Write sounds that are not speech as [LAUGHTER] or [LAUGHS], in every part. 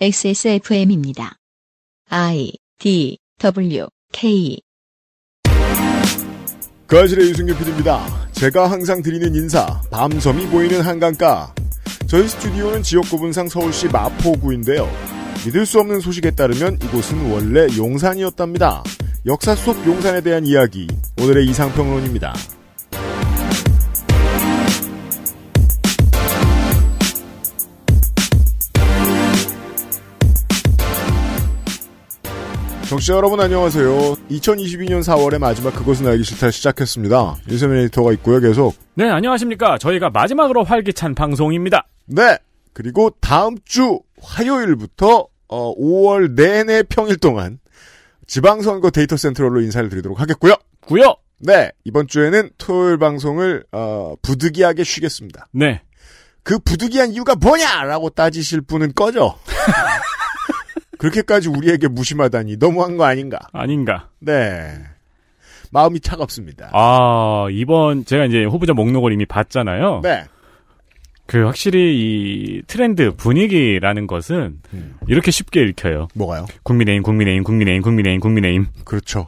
XSFM입니다. I D W K 그실의 유승규 PD입니다. 제가 항상 드리는 인사, 밤섬이 보이는 한강가. 저희 스튜디오는 지역 구분상 서울시 마포구인데요. 믿을 수 없는 소식에 따르면 이곳은 원래 용산이었답니다. 역사 속 용산에 대한 이야기, 오늘의 이상평론입니다. 정치자 여러분 안녕하세요. 2022년 4월의 마지막 그것은 알기 싫다 시작했습니다. 유세민 에디터가 있고요, 계속. 네, 안녕하십니까. 저희가 마지막으로 활기찬 방송입니다. 네. 그리고 다음 주 화요일부터 5월 어, 내내 평일 동안 지방선거 데이터 센트럴로 인사를 드리도록 하겠고요. 구요. 네, 이번 주에는 토요일 방송을 어, 부득이하게 쉬겠습니다. 네. 그 부득이한 이유가 뭐냐라고 따지실 분은 꺼져. [LAUGHS] 그렇게까지 우리에게 무심하다니 너무한 거 아닌가? 아닌가? 네. 마음이 차갑습니다. 아, 이번 제가 이제 후보자 목록을 이미 봤잖아요. 네. 그 확실히 이 트렌드 분위기라는 것은 음. 이렇게 쉽게 읽혀요. 뭐가요? 국민의힘, 국민의힘, 국민의힘, 국민의힘, 국민의힘. 그렇죠.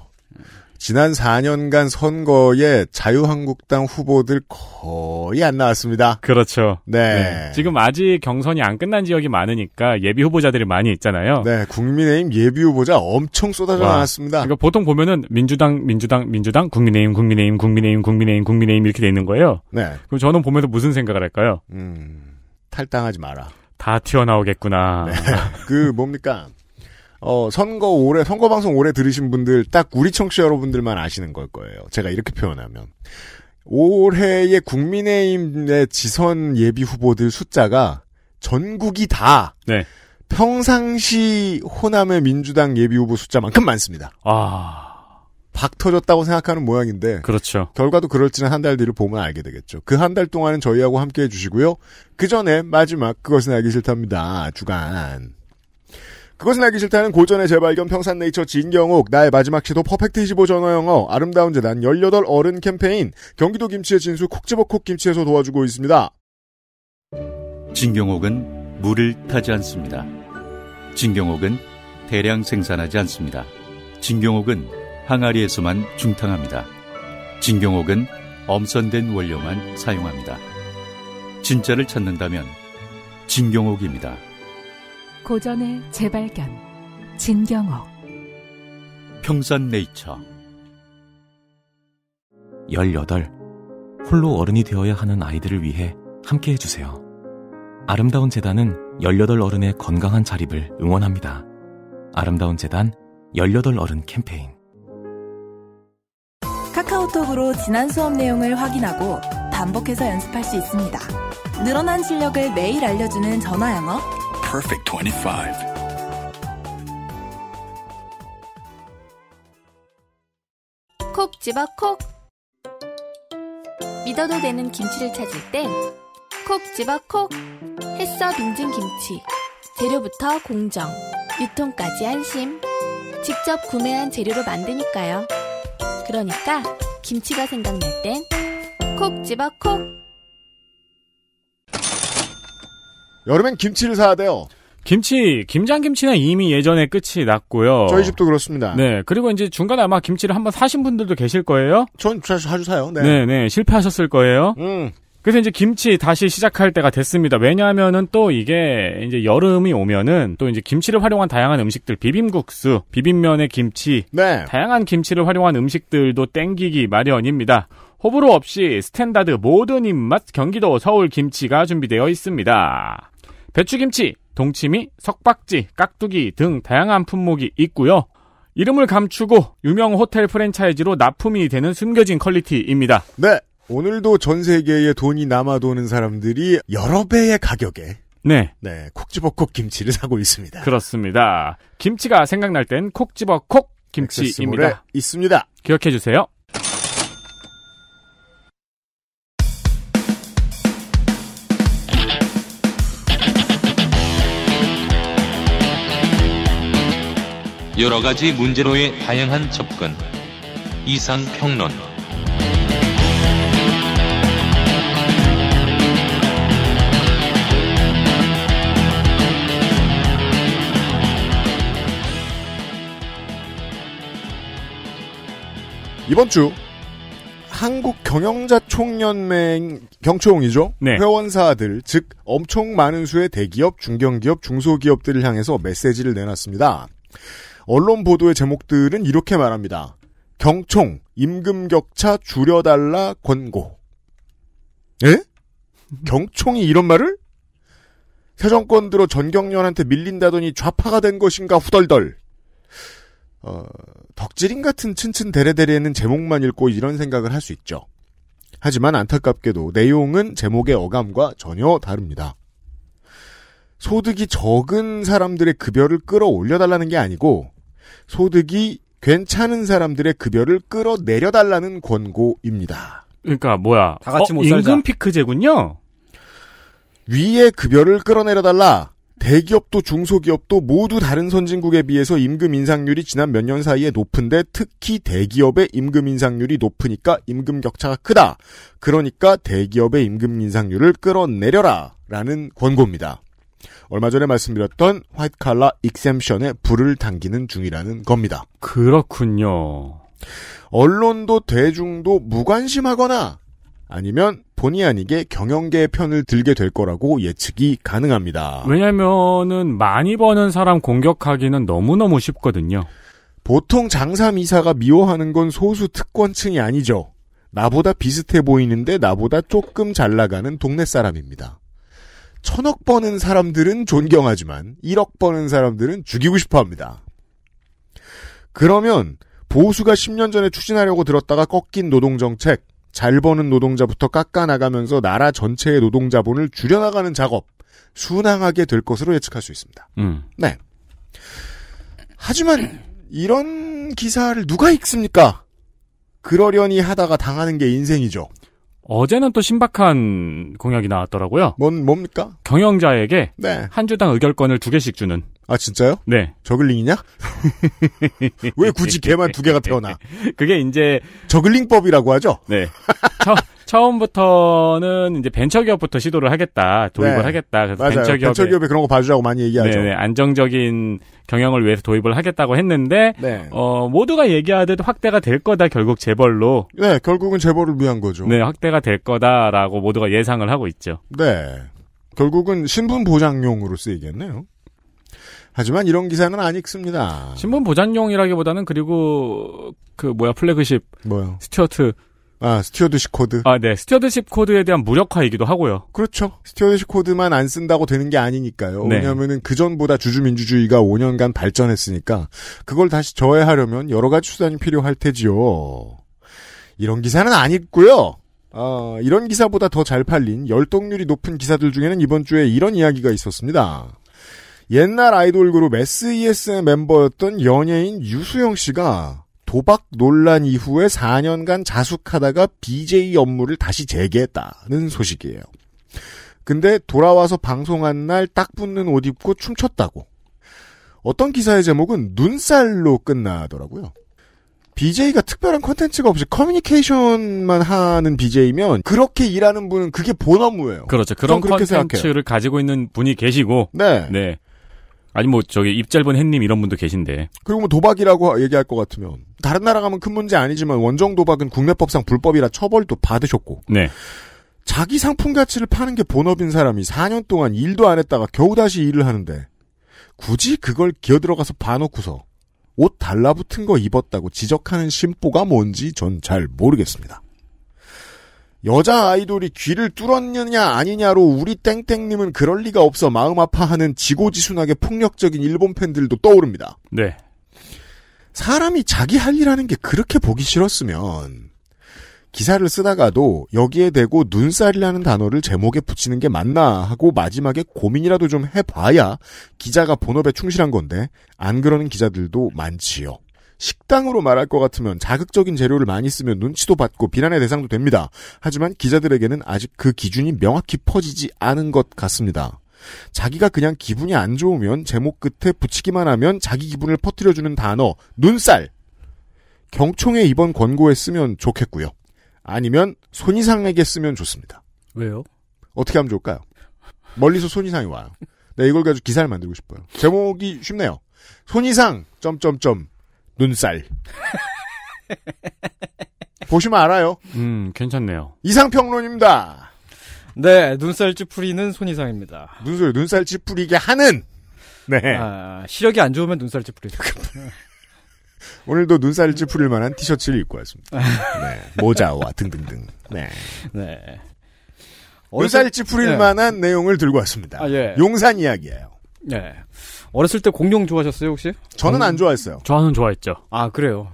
지난 4년간 선거에 자유한국당 후보들 거의 안 나왔습니다. 그렇죠. 네. 네. 지금 아직 경선이 안 끝난 지역이 많으니까 예비 후보자들이 많이 있잖아요. 네. 국민의힘 예비 후보자 엄청 쏟아져 와. 나왔습니다. 그러니까 보통 보면은 민주당, 민주당, 민주당, 국민의힘, 국민의힘, 국민의힘, 국민의힘, 국민의힘 이렇게 돼 있는 거예요. 네. 그럼 저는 보면서 무슨 생각을 할까요? 음, 탈당하지 마라. 다 튀어나오겠구나. 네. 그 뭡니까? 어, 선거 오래, 선거 방송 오래 들으신 분들, 딱 우리 청취자 여러분들만 아시는 걸 거예요. 제가 이렇게 표현하면. 올해의 국민의힘의 지선 예비 후보들 숫자가 전국이 다 네. 평상시 호남의 민주당 예비 후보 숫자만큼 많습니다. 아. 박 터졌다고 생각하는 모양인데. 그렇죠. 결과도 그럴지는 한 달 뒤를 보면 알게 되겠죠. 그 한 달 동안은 저희하고 함께 해주시고요. 그 전에 마지막, 그것은 알기 싫답니다. 주간. 그것은 알기 싫다는 고전의 재발견 평산네이처 진경옥 나의 마지막 시도 퍼펙트 25전어영어 아름다운 재단 18 어른 캠페인 경기도 김치의 진수 콕지버콕 김치에서 도와주고 있습니다. 진경옥은 물을 타지 않습니다. 진경옥은 대량 생산하지 않습니다. 진경옥은 항아리에서만 중탕합니다. 진경옥은 엄선된 원료만 사용합니다. 진짜를 찾는다면 진경옥입니다. 고전의 재발견 진경옥 평산네이처 18 홀로 어른이 되어야 하는 아이들을 위해 함께 해주세요. 아름다운 재단은 18 어른의 건강한 자립을 응원합니다. 아름다운 재단 18 어른 캠페인 카카오톡으로 지난 수업 내용을 확인하고 반복해서 연습할 수 있습니다. 늘어난 실력을 매일 알려주는 전화 영어 perfect 25. 콕 집어 콕 믿어도 되는 김치를 찾을 땐 콕 집어 콕 햇서 빙진 김치 재료부터 공정 유통까지 안심 직접 구매한 재료로 만드니까요 그러니까 김치가 생각날 땐 콕 집어 콕 여름엔 김치를 사야 돼요. 김치, 김장김치는 이미 예전에 끝이 났고요. 저희 집도 그렇습니다. 네. 그리고 이제 중간에 아마 김치를 한번 사신 분들도 계실 거예요. 전 자주 사요. 네. 네네. 네, 실패하셨을 거예요. 음. 그래서 이제 김치 다시 시작할 때가 됐습니다. 왜냐하면은 또 이게 이제 여름이 오면은 또 이제 김치를 활용한 다양한 음식들, 비빔국수, 비빔면의 김치, 네. 다양한 김치를 활용한 음식들도 땡기기 마련입니다. 호불호 없이 스탠다드 모든 입맛 경기도 서울 김치가 준비되어 있습니다. 배추김치, 동치미, 석박지, 깍두기 등 다양한 품목이 있고요. 이름을 감추고 유명 호텔 프랜차이즈로 납품이 되는 숨겨진 퀄리티입니다. 네. 오늘도 전 세계에 돈이 남아도는 사람들이 여러 배의 가격에 네. 네, 콕 집어 콕 김치를 사고 있습니다. 그렇습니다. 김치가 생각날 땐콕 집어 콕 김치입니다. 있습니다. 기억해 주세요. 여러 가지 문제로의 다양한 접근. 이상 평론. 이번 주 한국 경영자 총연맹 경총이죠. 네. 회원사들 즉 엄청 많은 수의 대기업, 중견기업, 중소기업들을 향해서 메시지를 내놨습니다. 언론 보도의 제목들은 이렇게 말합니다. 경총, 임금 격차 줄여달라 권고. 예? 경총이 이런 말을? 새 정권 들어 전경련한테 밀린다더니 좌파가 된 것인가 후덜덜. 어, 덕질인 같은 츤츤데레데레는 제목만 읽고 이런 생각을 할 수 있죠. 하지만 안타깝게도 내용은 제목의 어감과 전혀 다릅니다. 소득이 적은 사람들의 급여를 끌어올려달라는 게 아니고 소득이 괜찮은 사람들의 급여를 끌어내려달라는 권고입니다. 그러니까 뭐야? 다 같이 어, 못 살자. 임금 피크제군요. 위의 급여를 끌어내려달라. 대기업도 중소기업도 모두 다른 선진국에 비해서 임금 인상률이 지난 몇 년 사이에 높은데 특히 대기업의 임금 인상률이 높으니까 임금 격차가 크다. 그러니까 대기업의 임금 인상률을 끌어내려라. 라는 권고입니다. 얼마 전에 말씀드렸던 화이트 칼라 익셈션에 불을 당기는 중이라는 겁니다. 그렇군요. 언론도 대중도 무관심하거나 아니면 본의 아니게 경영계 의 편을 들게 될 거라고 예측이 가능합니다. 왜냐면은 많이 버는 사람 공격하기는 너무너무 쉽거든요. 보통 장사미사가 미워하는 건 소수 특권층이 아니죠. 나보다 비슷해 보이는데 나보다 조금 잘 나가는 동네 사람입니다. 천억 버는 사람들은 존경하지만 1억 버는 사람들은 죽이고 싶어 합니다. 그러면 보수가 10년 전에 추진하려고 들었다가 꺾인 노동정책, 잘 버는 노동자부터 깎아나가면서 나라 전체의 노동자본을 줄여나가는 작업, 순항하게 될 것으로 예측할 수 있습니다. 음. 네. 하지만 이런 기사를 누가 읽습니까? 그러려니 하다가 당하는 게 인생이죠. 어제는 또 신박한 공약이 나왔더라고요. 뭔 뭡니까? 경영자에게 네. 한 주당 의결권을 두 개씩 주는. 아 진짜요? 네. 저글링이냐? [LAUGHS] 왜 굳이 개만 두 개가 태어나? 그게 이제 저글링법이라고 하죠. 네. 저, [LAUGHS] 처음부터는 이제 벤처기업부터 시도를 하겠다, 도입을 네. 하겠다. 그래서 벤처기업에, 벤처기업에 그런 거 봐주라고 많이 얘기하죠. 네네, 안정적인 경영을 위해서 도입을 하겠다고 했는데 네. 어, 모두가 얘기하듯 확대가 될 거다 결국 재벌로. 네, 결국은 재벌을 위한 거죠. 네, 확대가 될 거다라고 모두가 예상을 하고 있죠. 네, 결국은 신분 보장용으로 쓰이겠네요. 하지만 이런 기사는 안 읽습니다. 신분 보장용이라기보다는 그리고 그 뭐야 플래그십 뭐요? 스튜어트 아, 스튜어드십 코드. 아, 네. 스튜어드십 코드에 대한 무력화이기도 하고요. 그렇죠. 스튜어드십 코드만 안 쓴다고 되는 게 아니니까요. 네. 왜냐면은 그전보다 주주민주주의가 5년간 발전했으니까 그걸 다시 저해하려면 여러 가지 수단이 필요할 테지요. 이런 기사는 아니고요. 아, 이런 기사보다 더 잘 팔린 열독률이 높은 기사들 중에는 이번 주에 이런 이야기가 있었습니다. 옛날 아이돌 그룹 SES의 멤버였던 연예인 유수영 씨가 도박 논란 이후에 4년간 자숙하다가 BJ 업무를 다시 재개했다는 소식이에요. 근데 돌아와서 방송한 날 딱 붙는 옷 입고 춤췄다고. 어떤 기사의 제목은 눈살로 끝나더라고요. BJ가 특별한 컨텐츠가 없이 커뮤니케이션만 하는 BJ면 그렇게 일하는 분은 그게 본업무예요. 그렇죠. 그런 컨텐츠를 가지고 있는 분이 계시고 네. 네. 아니 뭐 저기 입 짧은 햇님 이런 분도 계신데. 그리고 뭐 도박이라고 얘기할 것 같으면 다른 나라 가면 큰 문제 아니지만 원정 도박은 국내법상 불법이라 처벌도 받으셨고. 네. 자기 상품 가치를 파는 게 본업인 사람이 4년 동안 일도 안 했다가 겨우 다시 일을 하는데 굳이 그걸 기어 들어가서 봐놓고서 옷 달라붙은 거 입었다고 지적하는 심보가 뭔지 전 잘 모르겠습니다. 여자 아이돌이 귀를 뚫었느냐 아니냐로 우리 땡땡님은 그럴 리가 없어 마음 아파하는 지고지순하게 폭력적인 일본 팬들도 떠오릅니다. 네. 사람이 자기 할 일하는 게 그렇게 보기 싫었으면 기사를 쓰다가도 여기에 대고 눈살이라는 단어를 제목에 붙이는 게 맞나 하고 마지막에 고민이라도 좀 해봐야 기자가 본업에 충실한 건데 안 그러는 기자들도 많지요. 식당으로 말할 것 같으면 자극적인 재료를 많이 쓰면 눈치도 받고 비난의 대상도 됩니다. 하지만 기자들에게는 아직 그 기준이 명확히 퍼지지 않은 것 같습니다. 자기가 그냥 기분이 안 좋으면 제목 끝에 붙이기만 하면 자기 기분을 퍼뜨려주는 단어 눈살 경총에 이번 권고에 쓰면 좋겠고요. 아니면 손이상에게 쓰면 좋습니다. 왜요? 어떻게 하면 좋을까요? 멀리서 손이상이 와요. 네, 이걸 가지고 기사를 만들고 싶어요. 제목이 쉽네요. 손이상 점점점 눈살. [LAUGHS] 보시면 알아요. 음, 괜찮네요. 이상평론입니다. 네, 눈살 찌푸리는 손이상입니다. 무슨 눈살 찌푸리게 하는! 네. 아, 시력이 안 좋으면 눈살 찌푸리죠. [LAUGHS] 오늘도 눈살 찌푸릴 만한 티셔츠를 입고 왔습니다. 네, 모자와 등등등. 네. 네. 눈살 찌푸릴 네. 만한 내용을 들고 왔습니다. 아, 예. 용산 이야기예요. 네. 어렸을 때 공룡 좋아하셨어요 혹시? 저는 안 좋아했어요. 저는 좋아했죠. 아 그래요.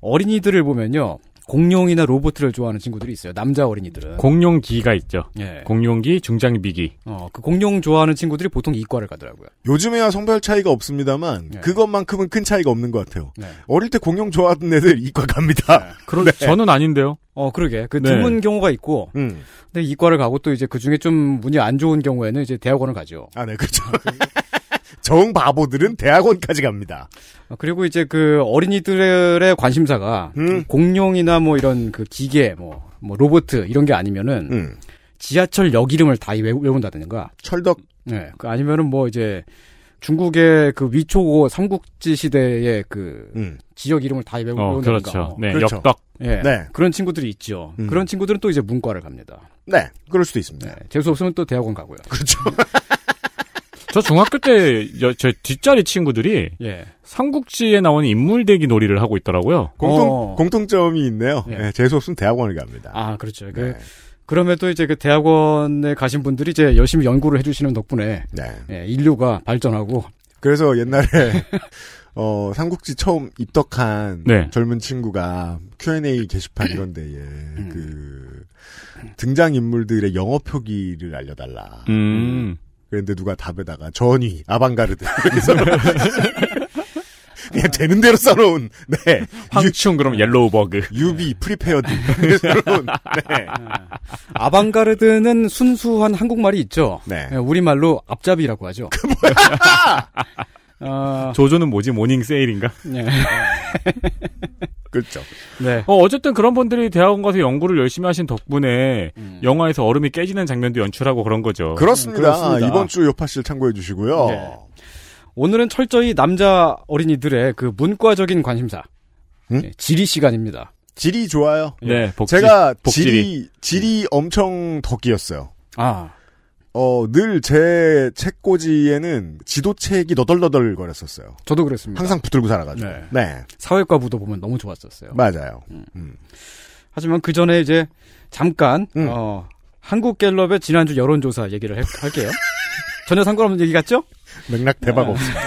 어린이들을 보면요. 공룡이나 로봇을 좋아하는 친구들이 있어요. 남자 어린이들은. 공룡기가 있죠. 예. 공룡기, 중장비기. 어, 그 공룡 좋아하는 친구들이 보통 이과를 가더라고요. 요즘에야 성별 차이가 없습니다만 예. 그것만큼은 큰 차이가 없는 것 같아요. 네. 어릴 때 공룡 좋아하던 애들 이과 갑니다. 네. [LAUGHS] 그러 네. 저는 아닌데요. 어, 그러게. 그 네. 드문 네. 경우가 있고. 음. 근데 이과를 가고 또 이제 그 중에 좀 운이 안 좋은 경우에는 이제 대학원을 가죠. 아, 네, 그렇죠. 아, 정바보들은 대학원까지 갑니다. 어, 그리고 이제 그 어린이들의 관심사가 음. 공룡이나 뭐 이런 그 기계 뭐, 뭐 로봇 이런 게 아니면은 음. 지하철 역 이름을 다 외운다든가 철덕 네. 그 아니면은 뭐 이제 중국의 그 위초고 삼국지 시대의 그 음. 지역 이름을 다 외우는 어, 그렇죠. 뭐. 네, 그렇죠. 역덕. 네. 네. 그런 친구들이 있죠. 음. 그런 친구들은 또 이제 문과를 갑니다. 네. 그럴 수도 있습니다. 네, 재수 없으면 또 대학원 가고요. 그렇죠. [LAUGHS] 저 중학교 때제 뒷자리 친구들이 예. 삼국지에 나오는 인물 대기 놀이를 하고 있더라고요. 공통 어. 공통점이 있네요. 예. 네, 재수 없으면 대학원을 갑니다. 아 그렇죠. 그 네. 그, 그러면 이제 그 대학원에 가신 분들이 이제 열심히 연구를 해주시는 덕분에 네. 예, 인류가 발전하고. 그래서 옛날에 [LAUGHS] 어, 삼국지 처음 입덕한 네. 젊은 친구가 Q&A 게시판 이런 데에 음. 그 등장 인물들의 영어 표기를 알려달라. 음. 그런데 누가 답에다가 전이 아방가르드 [LAUGHS] 그냥 되는 대로 써놓은 네 황충 그럼 옐로우 버그 유비 프리페어드 네. 네. 아, 아방가르드는 순수한 한국말이 있죠. 네. 네 우리말로 앞잡이라고 하죠. 그 [LAUGHS] 어. 조조는 뭐지? 모닝 세일인가? 네. [LAUGHS] 그렇죠. 네. 어, 어쨌든 그런 분들이 대학원 가서 연구를 열심히 하신 덕분에 음. 영화에서 얼음이 깨지는 장면도 연출하고 그런 거죠. 그렇습니다. 음, 그렇습니다. 이번 주요파 씨를 참고해 주시고요. 네. 오늘은 철저히 남자 어린이들의 그 문과적인 관심사 음? 네, 지리 시간입니다. 지리 좋아요. 네, 복지, 제가 복지리. 지리 지리 엄청 덕이었어요. 아. 어, 늘 제 책꽂이에는 지도책이 너덜너덜 거렸었어요. 저도 그랬습니다. 항상 붙들고 살아가지고. 네. 네. 사회과부도 보면 너무 좋았었어요. 맞아요. 음. 음. 하지만 그 전에 이제 잠깐, 음. 어, 한국갤럽의 지난주 여론조사 얘기를 해, 할게요. [LAUGHS] 전혀 상관없는 얘기 같죠? 맥락 대박 네. 없습니다.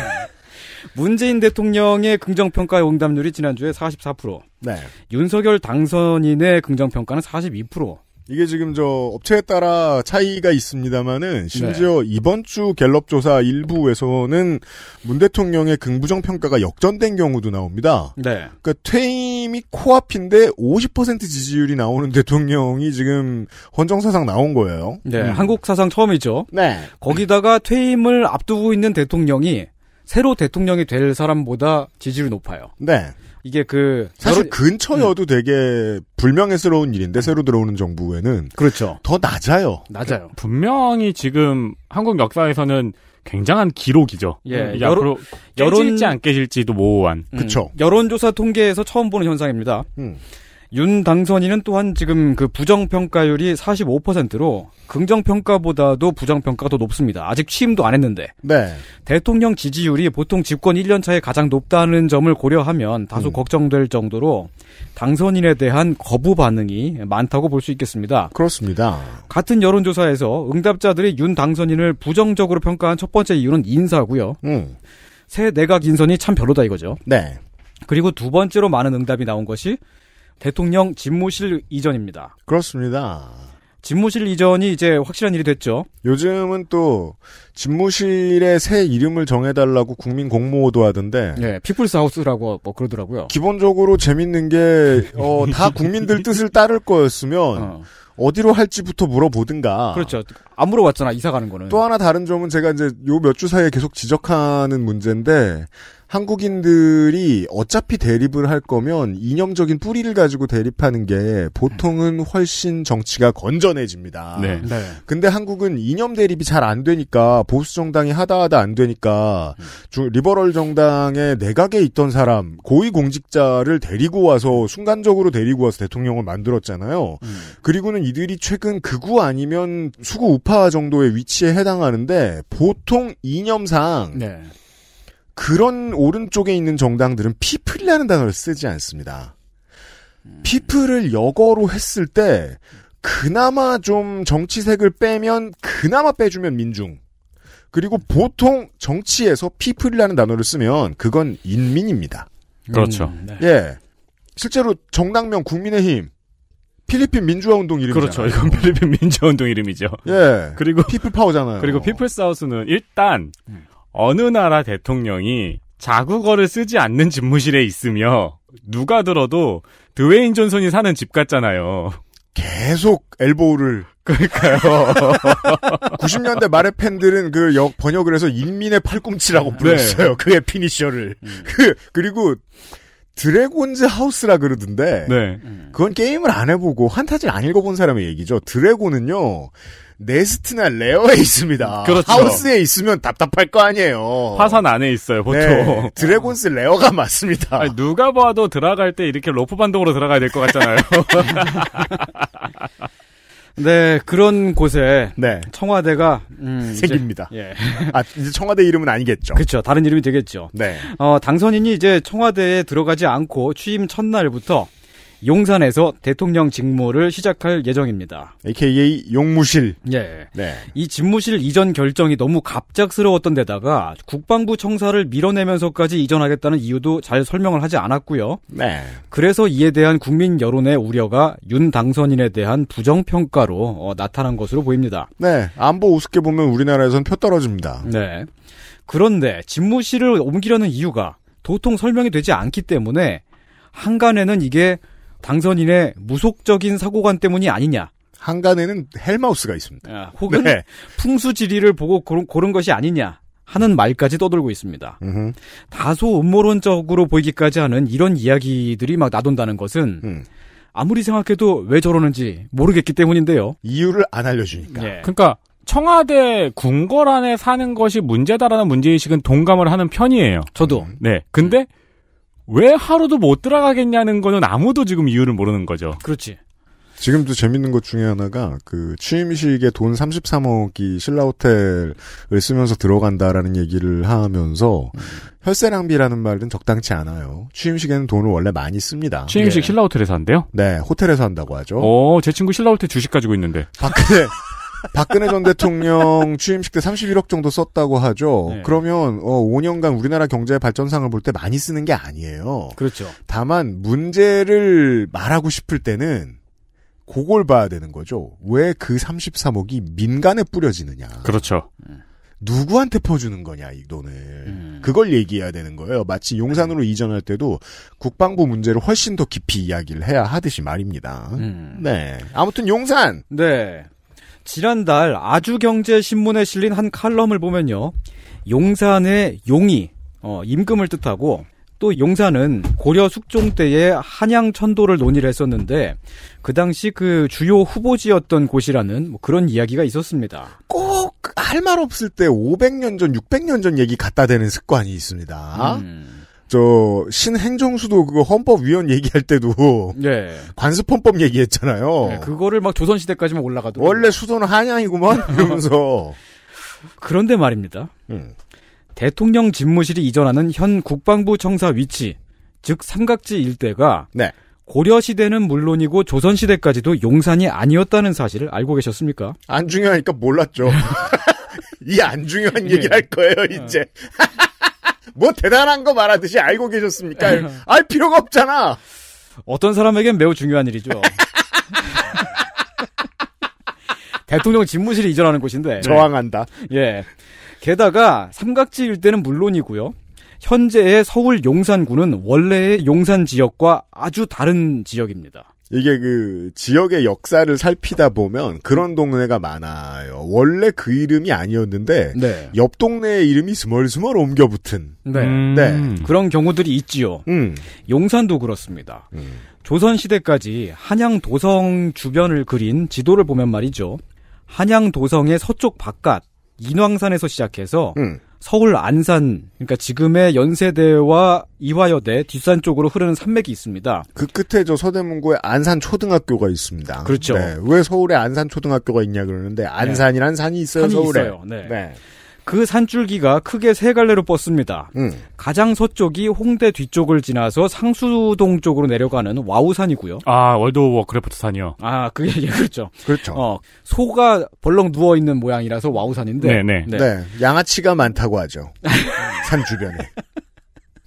[LAUGHS] 문재인 대통령의 긍정평가의 응답률이 지난주에 44%. 네. 윤석열 당선인의 긍정평가는 42%. 이게 지금 저 업체에 따라 차이가 있습니다만은 네. 심지어 네. 이번 주 갤럽 조사 일부에서는 문 대통령의 긍부정 평가가 역전된 경우도 나옵니다. 네. 그러니까 퇴임이 코앞인데 50% 지지율이 나오는 대통령이 지금 헌정사상 나온 거예요. 네, 음. 한국 사상 처음이죠. 네. 거기다가 퇴임을 앞두고 있는 대통령이 새로 대통령이 될 사람보다 지지율이 높아요. 네. 이게 그 사실 여러... 근처여도 음. 되게 불명예스러운 일인데 새로 들어오는 정부에는 그렇죠. 더 낮아요. 낮아요. 그 분명히 지금 한국 역사에서는 굉장한 기록이죠. 예, 이게 여론, 앞으로 깨질지 안 깨질지도 모호한. 음. 그렇 여론조사 통계에서 처음 보는 현상입니다. 음. 윤 당선인은 또한 지금 그 부정평가율이 45%로 긍정평가보다도 부정평가가 더 높습니다. 아직 취임도 안 했는데. 네. 대통령 지지율이 보통 집권 1년 차에 가장 높다는 점을 고려하면 다소 음. 걱정될 정도로 당선인에 대한 거부 반응이 많다고 볼 수 있겠습니다. 그렇습니다. 같은 여론조사에서 응답자들이 윤 당선인을 부정적으로 평가한 첫 번째 이유는 인사고요. 음. 새 내각 인선이 참 별로다 이거죠. 네. 그리고 두 번째로 많은 응답이 나온 것이 대통령 집무실 이전입니다. 그렇습니다. 집무실 이전이 이제 확실한 일이 됐죠. 요즘은 또 집무실의 새 이름을 정해달라고 국민 공모도 하던데. 네, 피플스 하우스라고 뭐 그러더라고요. 기본적으로 재밌는 게, 어, 다 [LAUGHS] 국민들 뜻을 따를 거였으면, 어. 디로 할지부터 물어보든가. 그렇죠. 안 물어봤잖아, 이사 가는 거는. 또 하나 다른 점은 제가 이제 요 몇 주 사이에 계속 지적하는 문제인데, 한국인들이 어차피 대립을 할 거면 이념적인 뿌리를 가지고 대립하는 게 보통은 훨씬 정치가 건전해집니다. 네. 네. 근데 한국은 이념 대립이 잘 안 되니까 보수 정당이 하다 하다 안 되니까 주, 리버럴 정당의 내각에 있던 사람 고위 공직자를 데리고 와서 순간적으로 데리고 와서 대통령을 만들었잖아요. 음. 그리고는 이들이 최근 극우 아니면 수구 우파 정도의 위치에 해당하는데 보통 이념상 네. 그런 오른쪽에 있는 정당들은 피플이라는 단어를 쓰지 않습니다. 피플을 여거로 했을 때 그나마 좀 정치색을 빼면 그나마 빼주면 민중. 그리고 보통 정치에서 피플이라는 단어를 쓰면 그건 인민입니다. 그렇죠. 음, 네. 예. 실제로 정당명 국민의힘 필리핀 민주화 운동 이름이죠. 그렇죠. 이건 필리핀 민주화 운동 이름이죠. 예. 그리고 피플 파워잖아요. 그리고 피플 사우스는 일단 음. 어느 나라 대통령이 자국어를 쓰지 않는 집무실에 있으며 누가 들어도 드웨인 존슨이 사는 집 같잖아요. 계속 엘보우를 그러니까요. 90년대 [LAUGHS] 말의 팬들은 그역 번역을 해서 인민의 팔꿈치라고 네. 불렀어요. 네. 그의 피니셔를. 음. 그 그리고 드래곤즈 하우스라 그러던데 네. 그건 게임을 안 해보고 환타지를 안 읽어본 사람의 얘기죠. 드래곤은요 네스트나 레어에 있습니다. 그렇죠. 하우스에 있으면 답답할 거 아니에요. 화산 안에 있어요 보통. 네, 드래곤스 레어가 맞습니다. 아니, 누가 봐도 들어갈 때 이렇게 로프 반동으로 들어가야 될 것 같잖아요. [LAUGHS] 네, 그런 곳에 네. 청와대가 음, 생깁니다. 이제, 예. 아, 이제 청와대 이름은 아니겠죠. 그렇죠. 다른 이름이 되겠죠. 네. 어, 당선인이 이제 청와대에 들어가지 않고 취임 첫날부터 용산에서 대통령 직무를 시작할 예정입니다. AKA 용무실. 예. 네. 이 집무실 이전 결정이 너무 갑작스러웠던 데다가 국방부 청사를 밀어내면서까지 이전하겠다는 이유도 잘 설명을 하지 않았고요. 네. 그래서 이에 대한 국민 여론의 우려가 윤 당선인에 대한 부정평가로 어, 나타난 것으로 보입니다. 네. 안보 우습게 보면 우리나라에선 표 떨어집니다. 네. 그런데 집무실을 옮기려는 이유가 도통 설명이 되지 않기 때문에 한간에는 이게 당선인의 무속적인 사고관 때문이 아니냐. 한간에는 헬마우스가 있습니다. 아, 혹은 네. 풍수지리를 보고 고른, 고른, 것이 아니냐 하는 말까지 떠돌고 있습니다. 음흠. 다소 음모론적으로 보이기까지 하는 이런 이야기들이 막 나돈다는 것은 음. 아무리 생각해도 왜 저러는지 모르겠기 때문인데요. 이유를 안 알려주니까. 네. 그러니까 청와대 궁궐 안에 사는 것이 문제다라는 문제의식은 동감을 하는 편이에요. 저도. 네. 근데 음. 왜 하루도 못 들어가겠냐는 거는 아무도 지금 이유를 모르는 거죠. 그렇지. 지금도 재밌는 것 중에 하나가 그 취임식에 돈 33억이 신라호텔을 쓰면서 들어간다라는 얘기를 하면서 혈세낭비라는 말은 적당치 않아요. 취임식에는 돈을 원래 많이 씁니다. 취임식 예. 신라호텔에서 한대요? 네, 호텔에서 한다고 하죠. 어, 제 친구 신라호텔 주식 가지고 있는데. 박근혜 박근혜 전 대통령 취임식 때 31억 정도 썼다고 하죠. 네. 그러면 어 5년간 우리나라 경제의 발전상을 볼 때 많이 쓰는 게 아니에요. 그렇죠. 다만 문제를 말하고 싶을 때는 그걸 봐야 되는 거죠. 왜 그 33억이 민간에 뿌려지느냐. 그렇죠. 누구한테 퍼주는 거냐 이 돈을 음. 그걸 얘기해야 되는 거예요. 마치 용산으로 음. 이전할 때도 국방부 문제를 훨씬 더 깊이 이야기를 해야 하듯이 말입니다. 음. 네 아무튼 용산 네 지난달 아주경제신문에 실린 한 칼럼을 보면요. 용산의 용이 어, 임금을 뜻하고 또 용산은 고려 숙종 때에 한양 천도를 논의를 했었는데 그 당시 그 주요 후보지였던 곳이라는 뭐 그런 이야기가 있었습니다. 꼭 할 말 없을 때 500년 전, 600년 전 얘기 갖다 대는 습관이 있습니다. 음. 저 신행정수도 그거 헌법위원 얘기할 때도 [LAUGHS] 네. 관습헌법 얘기했잖아요. 네, 그거를 막 조선시대까지만 올라가도 원래 수도는 한양이구만 [LAUGHS] 이러면서 그런데 말입니다. 음. 대통령 집무실이 이전하는 현 국방부 청사 위치 즉 삼각지 일대가 네. 고려시대는 물론이고 조선시대까지도 용산이 아니었다는 사실을 알고 계셨습니까? 안 중요하니까 몰랐죠. [LAUGHS] 이 안 중요한 예. 얘기할 거예요, 아. 이제. 뭐 대단한 거 말하듯이 알고 계셨습니까? 네. 알 필요가 없잖아. 어떤 사람에겐 매우 중요한 일이죠. [LAUGHS] 대통령 집무실이 이전하는 곳인데 저항한다. 예. 게다가 삼각지 일때는 물론이고요. 현재의 서울 용산구는 원래의 용산 지역과 아주 다른 지역입니다. 이게 그 지역의 역사를 살피다 보면 그런 동네가 많아요. 원래 그 이름이 아니었는데 네. 옆 동네의 이름이 스멀스멀 옮겨 붙은. 네. 음. 네. 음. 그런 경우들이 있지요. 음. 용산도 그렇습니다. 음. 조선 시대까지 한양 도성 주변을 그린 지도를 보면 말이죠. 한양 도성의 서쪽 바깥 인왕산에서 시작해서 음. 서울 안산 그러니까 지금의 연세대와 이화여대 뒷산 쪽으로 흐르는 산맥이 있습니다. 그 끝에 저 서대문구에 안산 초등학교가 있습니다. 그렇죠. 네. 왜 서울에 안산 초등학교가 있냐 그러는데 안산이란 네. 산이 있어요. 산이 서울에. 있어요. 네. 네. 그 산줄기가 크게 세 갈래로 뻗습니다. 음. 가장 서쪽이 홍대 뒤쪽을 지나서 상수동 쪽으로 내려가는 와우산이고요. 아, 월드 오브 크래프트 산이요. 아, 그게 [LAUGHS] 예, 그렇죠. 그렇죠. 어, 소가 벌렁 누워 있는 모양이라서 와우산인데. 네네. 네. 네. 네. 양아치가 많다고 하죠. 산 주변에. [LAUGHS]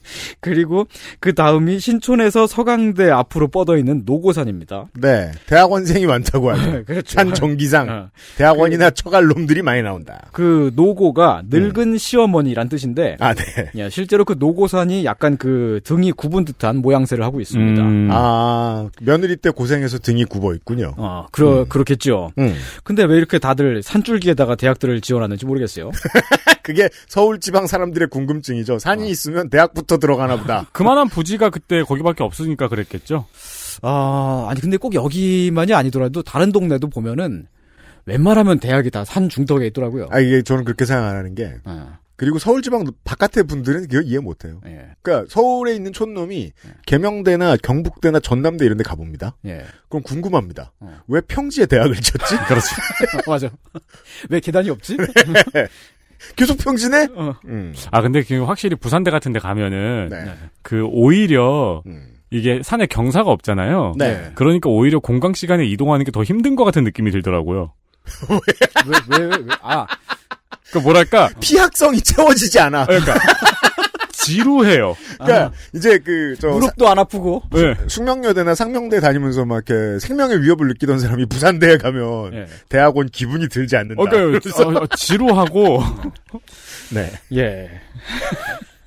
[LAUGHS] 그리고 그 다음이 신촌에서 서강대 앞으로 뻗어 있는 노고산입니다. 네, 대학원생이 많다고 하죠. [LAUGHS] 그렇죠. 산 정기상 어. 대학원이나 그, 처갈 놈들이 많이 나온다. 그 노고가 늙은 음. 시어머니란 뜻인데, 음. 아 네. 예, 실제로 그 노고산이 약간 그 등이 굽은 듯한 모양새를 하고 있습니다. 음. 아 며느리 때 고생해서 등이 굽어 있군요. 어, 그러 음. 그렇겠죠. 음. 근데 왜 이렇게 다들 산줄기에다가 대학들을 지원하는지 모르겠어요. [LAUGHS] 그게 서울 지방 사람들의 궁금증이죠. 산이 어. 있으면 대학부터 들어가나 보다. [LAUGHS] 그만한 부지가 그때 거기밖에 없으니까 그랬겠죠. 아, 아니 근데 꼭 여기만이 아니더라도 다른 동네도 보면은 웬만하면 대학이 다 산 중턱에 있더라고요. 아, 이게 저는 그렇게 생각 안 하는 게 어. 그리고 서울 지방 바깥의 분들은 그걸 이해 못 해요. 예. 그러니까 서울에 있는 촌놈이 예. 개명대나 경북대나 전남대 이런 데 가봅니다. 예. 그럼 궁금합니다. 어. 왜 평지에 대학을 쳤지? [LAUGHS] [LAUGHS] 그렇죠. 맞아. 왜 계단이 없지? 네. 계속 평진해? 어. 음. 아 근데 그 확실히 부산대 같은데 가면은 네. 네. 그 오히려 음. 이게 산에 경사가 없잖아요. 네. 그러니까 오히려 공강 시간에 이동하는 게 더 힘든 것 같은 느낌이 들더라고요. 왜? 왜, 왜, 왜, 아. 그 뭐랄까 피학성이 채워지지 않아. 아, 그러니까 지루해요. 그러니까 아. 이제 그저 무릎도 안 아프고 네. 숙명여대나 상명대 다니면서 막 이렇게 생명의 위협을 느끼던 사람이 부산대에 가면 네. 대학원 기분이 들지 않는다. 그러니까 어, 지루하고 네. 예.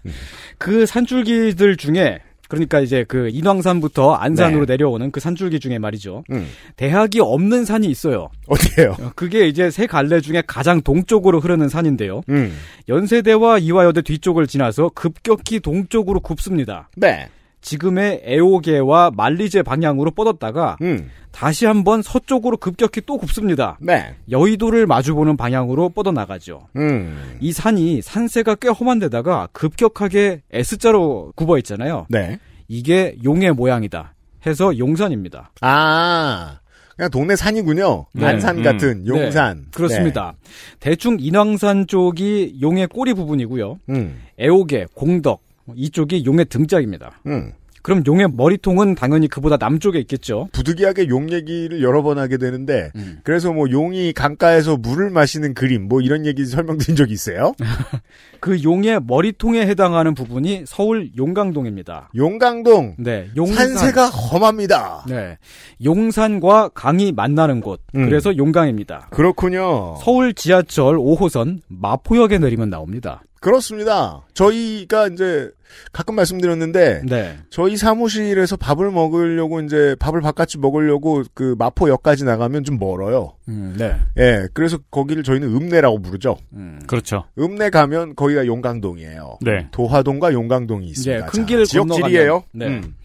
음. 그 산줄기들 중에 그러니까 이제 그 인왕산부터 안산으로 네. 내려오는 그 산줄기 중에 말이죠. 음. 대학이 없는 산이 있어요. 어디예요? 어, 그게 이제 세 갈래 중에 가장 동쪽으로 흐르는 산인데요. 음. 연세대와 이화여대 뒤쪽을 지나서 급격히 동쪽으로 굽습니다. 네. 지금의 애오계와 말리제 방향으로 뻗었다가 음. 다시 한번 서쪽으로 급격히 또 굽습니다. 네. 여의도를 마주보는 방향으로 뻗어나가죠. 음. 이 산이 산세가 꽤 험한데다가 급격하게 S자로 굽어 있잖아요. 네. 이게 용의 모양이다. 해서 용산입니다. 아. 그냥 동네 산이군요. 네. 안산 음. 같은 음. 용산. 네. 그렇습니다. 네. 대충 인왕산 쪽이 용의 꼬리 부분이고요. 음. 애오개, 공덕, 이쪽이 용의 등짝입니다. 음. 그럼 용의 머리통은 당연히 그보다 남쪽에 있겠죠. 부득이하게 용 얘기를 여러 번 하게 되는데 음. 그래서 뭐 용이 강가에서 물을 마시는 그림 뭐 이런 얘기 설명된 적이 있어요. [LAUGHS] 그 용의 머리통에 해당하는 부분이 서울 용강동입니다. 용강동. 네. 용산. 산세가 험합니다. 네. 용산과 강이 만나는 곳. 음. 그래서 용강입니다. 그렇군요. 서울 지하철 5호선 마포역에 내리면 나옵니다. 그렇습니다. 저희가 이제 가끔 말씀드렸는데 네. 저희 사무실에서 밥을 먹으려고 이제 밥을 바깥이 먹으려고 그 마포역까지 나가면 좀 멀어요. 음, 네. 예, 그래서 거기를 저희는 읍내라고 부르죠. 음, 그렇죠. 읍내 가면 거기가 용강동이에요. 네. 도화동과 용강동이 있습니다. 네, 큰길 지역질이에요. 네. 음.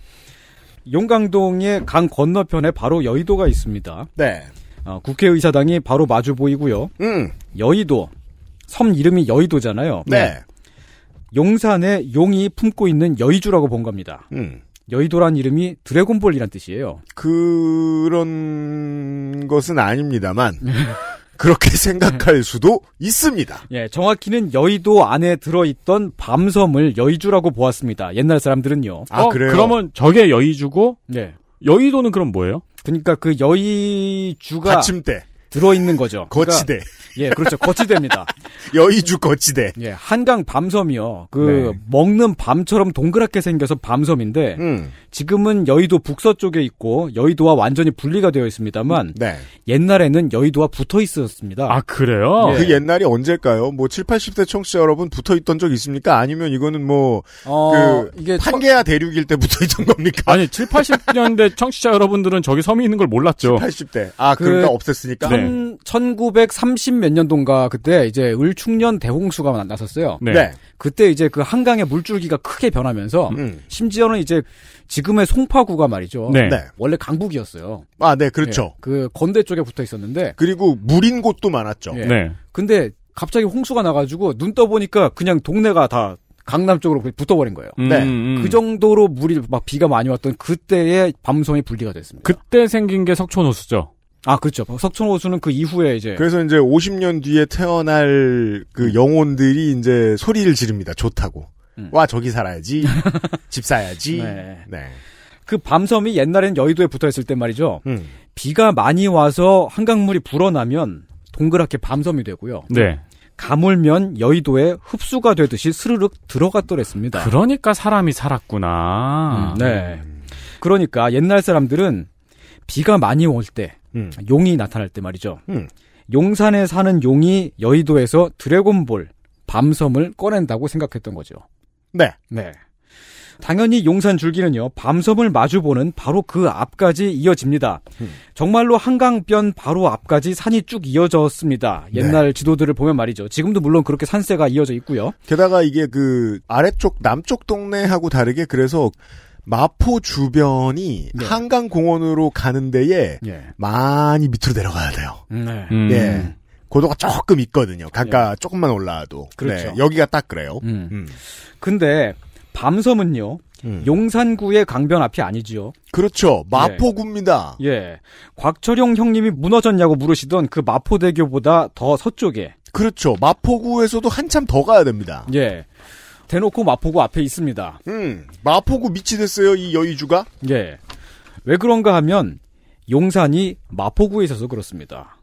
용강동의 강 건너편에 바로 여의도가 있습니다. 네. 어, 국회의사당이 바로 마주 보이고요. 음. 여의도, 섬 이름이 여의도잖아요. 네. 용산에 용이 품고 있는 여의주라고 본 겁니다. 음. 여의도란 이름이 드래곤볼이란 뜻이에요. 그런 것은 아닙니다만 [LAUGHS] 그렇게 생각할 수도 있습니다. 예, 정확히는 여의도 안에 들어있던 밤섬을 여의주라고 보았습니다. 옛날 사람들은요. 아 어, 그래요? 그러면 저게 여의주고, 네. 여의도는 그럼 뭐예요? 그러니까 그 여의주가 받침대. 들어있는 거죠. 그러니까 거치대. 그러니까, 예, 그렇죠. 거치대입니다. [LAUGHS] 여의주 거치대. 예, 한강 밤섬이요. 그, 네. 먹는 밤처럼 동그랗게 생겨서 밤섬인데, 음. 지금은 여의도 북서쪽에 있고, 여의도와 완전히 분리가 되어 있습니다만, 네. 옛날에는 여의도와 붙어 있었습니다. 아, 그래요? 예. 그 옛날이 언제일까요? 뭐, 7, 80대 청취자 여러분 붙어 있던 적 있습니까? 아니면 이거는 뭐, 어, 그, 이게 판계야 청... 대륙일 때 붙어 있던 겁니까? 아니, 7, 80년대 청취자 여러분들은 저기 섬이 있는 걸 몰랐죠. 7, 80대. 아, 그... 그러니까 없앴으니까. 네, 천, 1930 몇 년도인가 그때 이제 을충년 대홍수가 나섰어요 네. 네. 그때 이제 그 한강의 물줄기가 크게 변하면서 음. 심지어는 이제 지금의 송파구가 말이죠. 네. 네. 원래 강북이었어요. 아, 네, 그렇죠. 네. 그 건대 쪽에 붙어 있었는데 그리고 물인 곳도 많았죠. 네. 네. 근데 갑자기 홍수가 나가지고 눈 떠보니까 그냥 동네가 다 강남 쪽으로 붙어버린 거예요. 음, 네. 음, 음. 그 정도로 물이 막 비가 많이 왔던 그때의 밤송이 분리가 됐습니다. 그때 생긴 게 석촌호수죠. 아, 그렇죠. 석촌 호수는 그 이후에 이제. 그래서 이제 50년 뒤에 태어날 그 음. 영혼들이 이제 소리를 지릅니다. 좋다고. 음. 와, 저기 살아야지. [LAUGHS] 집 사야지. 네. 네. 그 밤섬이 옛날엔 여의도에 붙어 있을 때 말이죠. 음. 비가 많이 와서 한강물이 불어나면 동그랗게 밤섬이 되고요. 네. 가물면 여의도에 흡수가 되듯이 스르륵 들어갔더랬습니다. 그러니까 사람이 살았구나. 음, 네. 그러니까 옛날 사람들은 비가 많이 올때 음. 용이 나타날 때 말이죠. 음. 용산에 사는 용이 여의도에서 드래곤볼 밤섬을 꺼낸다고 생각했던 거죠. 네. 네. 당연히 용산 줄기는요, 밤섬을 마주보는 바로 그 앞까지 이어집니다. 음. 정말로 한강변 바로 앞까지 산이 쭉 이어졌습니다. 네. 옛날 네. 지도들을 보면 말이죠. 지금도 물론 그렇게 산세가 이어져 있고요. 게다가 이게 그 아래쪽 남쪽 동네하고 다르게 그래서 마포 주변이 네. 한강공원으로 가는 데에 예. 많이 밑으로 내려가야 돼요. 네. 음. 예. 고도가 조금 있거든요. 강가 예. 조금만 올라와도. 그렇죠. 네, 여기가 딱 그래요. 음. 음. 근데 밤섬은요. 음. 용산구의 강변 앞이 아니지요. 그렇죠. 예. 마포구입니다. 예. 예. 곽철용 형님이 무너졌냐고 물으시던 그 마포대교보다 더 서쪽에. 그렇죠. 마포구에서도 한참 더 가야 됩니다. 예. 대놓고 마포구 앞에 있습니다. 음, 마포구 밑이 됐어요, 이 여의주가? 예. 왜 그런가 하면, 용산이 마포구에 있어서 그렇습니다.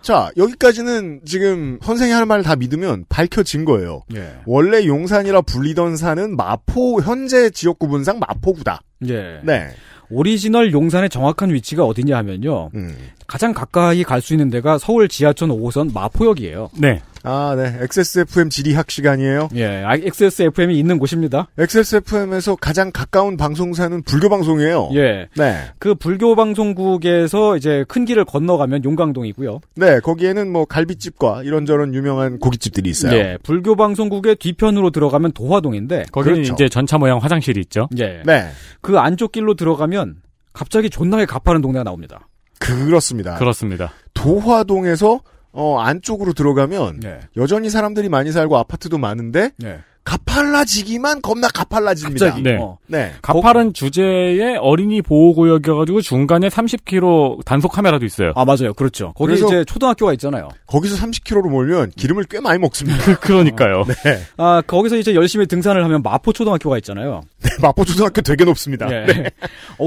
자, 여기까지는 지금 선생이 하는 말을 다 믿으면 밝혀진 거예요. 예. 원래 용산이라 불리던 산은 마포, 현재 지역구분상 마포구다. 예. 네. 오리지널 용산의 정확한 위치가 어디냐 하면요. 음. 가장 가까이 갈 수 있는 데가 서울 지하철 5호선 마포역이에요. 네. 아, 네. XSFM 지리학 시간이에요. 예, XSFM이 아, 있는 곳입니다. XSFM에서 가장 가까운 방송사는 불교 방송이에요. 예. 네. 그 불교 방송국에서 이제 큰 길을 건너가면 용강동이고요. 네, 거기에는 뭐 갈비집과 이런저런 유명한 고깃집들이 있어요. 예, 불교 방송국의 뒤편으로 들어가면 도화동인데 거기는 그렇죠. 이제 전차 모양 화장실이 있죠. 예. 네. 그 안쪽 길로 들어가면 갑자기 존나게 가파른 동네가 나옵니다. 그렇습니다. 그렇습니다. 도화동에서 어, 안쪽으로 들어가면 네. 여전히 사람들이 많이 살고 아파트도 많은데 네. 가팔라지기만 겁나 가팔라집니다. 갑자기, 네. 어. 네. 가파른 주제에 어린이 보호 구역이어가지고 중간에 30km 단속 카메라도 있어요. 아 맞아요, 그렇죠. 거기 이제 초등학교가 있잖아요. 거기서 30km로 몰면 기름을 꽤 많이 먹습니다. [LAUGHS] 그러니까요. 네. 아 거기서 이제 열심히 등산을 하면 마포 초등학교가 있잖아요. 네, 마포 초등학교 되게 높습니다. 네. 네. 어,